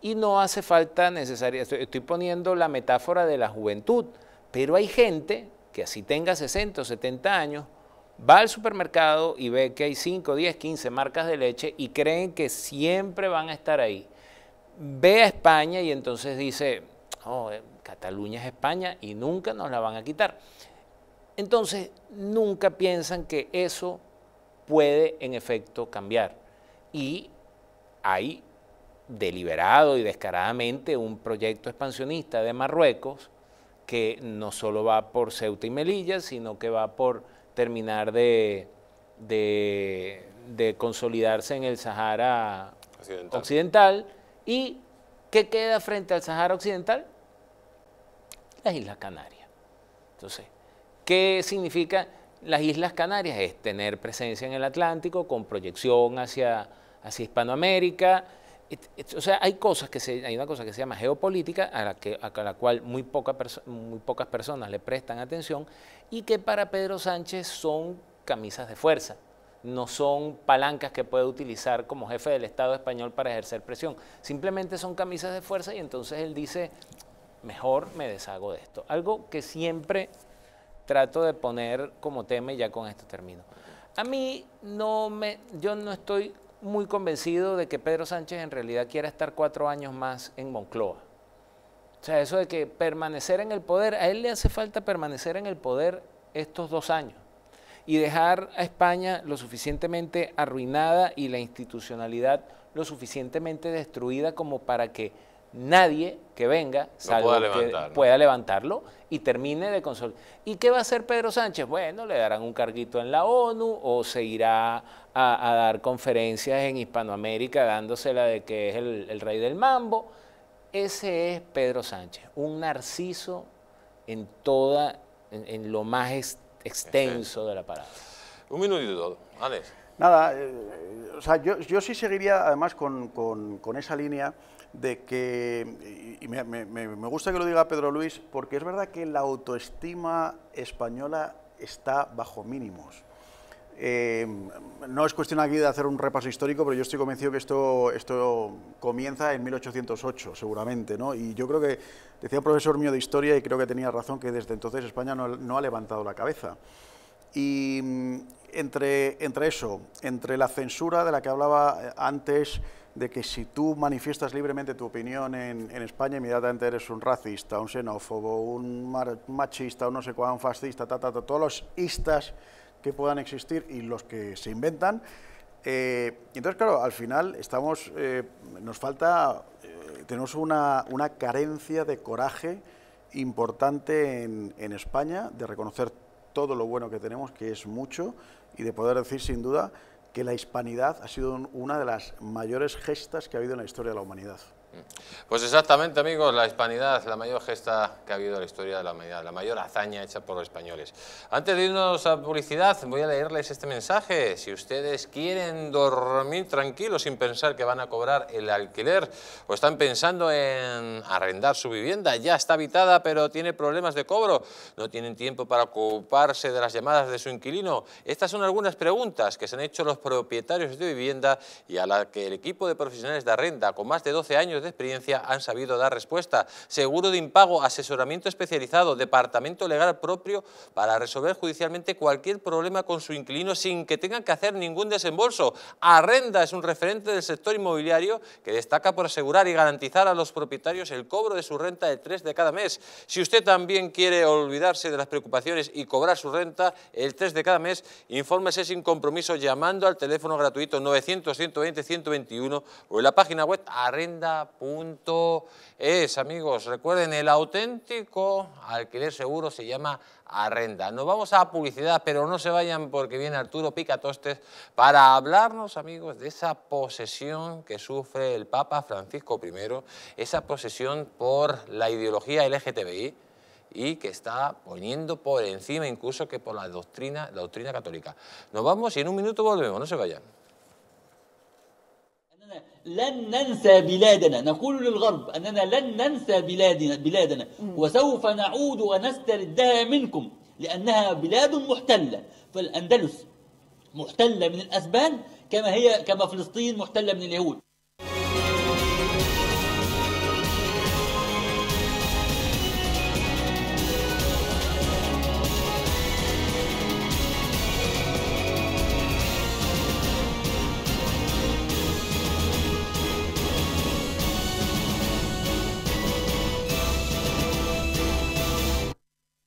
Y no hace falta necesariamente, estoy, poniendo la metáfora de la juventud, pero hay gente que así tenga 60 o 70 años, va al supermercado y ve que hay 5, 10, 15 marcas de leche y creen que siempre van a estar ahí. Ve a España y entonces dice, oh, eh, Cataluña es España y nunca nos la van a quitar entonces nunca piensan que eso puede en efecto cambiar. Y hay deliberado y descaradamente un proyecto expansionista de Marruecos que no solo va por Ceuta y Melilla, sino que va por terminar de, consolidarse en el Sahara occidental. ¿Y qué queda frente al Sahara Occidental? Las Islas Canarias. Entonces, ¿Qué significa las Islas Canarias? Es tener presencia en el Atlántico con proyección hacia, hacia Hispanoamérica. O sea, hay cosas que se, hay una cosa que se llama geopolítica a la, que, a la cual muy, poca muy pocas personas le prestan atención y que para Pedro Sánchez son camisas de fuerza no son palancas que puede utilizar como jefe del Estado español para ejercer presión. Simplemente son camisas de fuerza y entonces él dice, mejor me deshago de esto. Algo que siempre trato de poner como tema ya con esto termino. A mí no me, yo no estoy muy convencido de que Pedro Sánchez en realidad quiera estar cuatro años más en Moncloa. O sea, eso de que permanecer en el poder, a él le hace falta permanecer en el poder estos dos años y dejar a España lo suficientemente arruinada y la institucionalidad lo suficientemente destruida como para que nadie que venga salvo pueda, que pueda levantarlo y termine de consolidar. ¿Y qué va a hacer Pedro Sánchez? Bueno, le darán un carguito en la ONU o se irá a, dar conferencias en Hispanoamérica dándosela de que es el, rey del mambo. Ese es Pedro Sánchez, un narciso en toda, en, lo más extenso de la parada Un todo Alex. Nada, eh, o sea, yo, sí seguiría además con, con esa línea de que, y me, gusta que lo diga Pedro Luis, porque es verdad que la autoestima española está bajo mínimos. Eh, no es cuestión aquí de hacer un repaso histórico, pero yo estoy convencido que esto, esto comienza en 1808, seguramente, ¿no? Y yo creo que, decía un profesor mío de historia, y creo que tenía razón, que desde entonces España no, no ha levantado la cabeza. Y mm, entre, entre eso, entre la censura de la que hablaba antes, de que si tú manifiestas libremente tu opinión en, en España, inmediatamente eres un racista, un xenófobo, un machista, un no sé cuál, un fascista, ta, ta, todos los istas que puedan existir y los que se inventan. Eh, entonces, claro, al final estamos, eh, nos falta, eh, tenemos una, carencia de coraje importante en España, de reconocer todo lo bueno que tenemos, que es mucho, y de poder decir sin duda que la hispanidad ha sido una de las mayores gestas que ha habido en la historia de la humanidad. Pues exactamente, amigos, la hispanidad, la mayor gesta que ha habido en la historia de la humanidad, la mayor hazaña hecha por los españoles. Antes de irnos a publicidad, voy a leerles este mensaje. Si ustedes quieren dormir tranquilos sin pensar que van a cobrar el alquiler o están pensando en arrendar su vivienda, ya está habitada pero tiene problemas de cobro, no tienen tiempo para ocuparse de las llamadas de su inquilino, estas son algunas preguntas que se han hecho los propietarios de vivienda y a la que el equipo de profesionales de arrenda con más de 12 años de experiencia han sabido dar respuesta. Seguro de impago, asesoramiento especializado, departamento legal propio para resolver judicialmente cualquier problema con su inquilino sin que tengan que hacer ningún desembolso. Arrenda es un referente del sector inmobiliario que destaca por asegurar y garantizar a los propietarios el cobro de su renta el tres de cada mes. Si usted también quiere olvidarse de las preocupaciones y cobrar su renta el 3 de cada mes, infórmese sin compromiso llamando al teléfono gratuito 900 120 121 o en la página web arrenda Punto .es. Amigos, recuerden, el auténtico alquiler seguro se llama Arrenda. Nos vamos a publicidad, pero no se vayan porque viene Arturo Picatostes para hablarnos, amigos, de esa posesión que sufre el Papa Francisco I, esa posesión por la ideología LGTBI y que está poniendo por encima incluso que por la doctrina, la doctrina católica. Nos vamos y en un minuto volvemos, no se vayan. لن ننسى بلادنا نقول للغرب أننا لن ننسى بلادنا, بلادنا وسوف نعود ونستردها منكم لأنها بلاد محتلة فالأندلس محتلة من الأسبان كما هي كما فلسطين محتلة من اليهود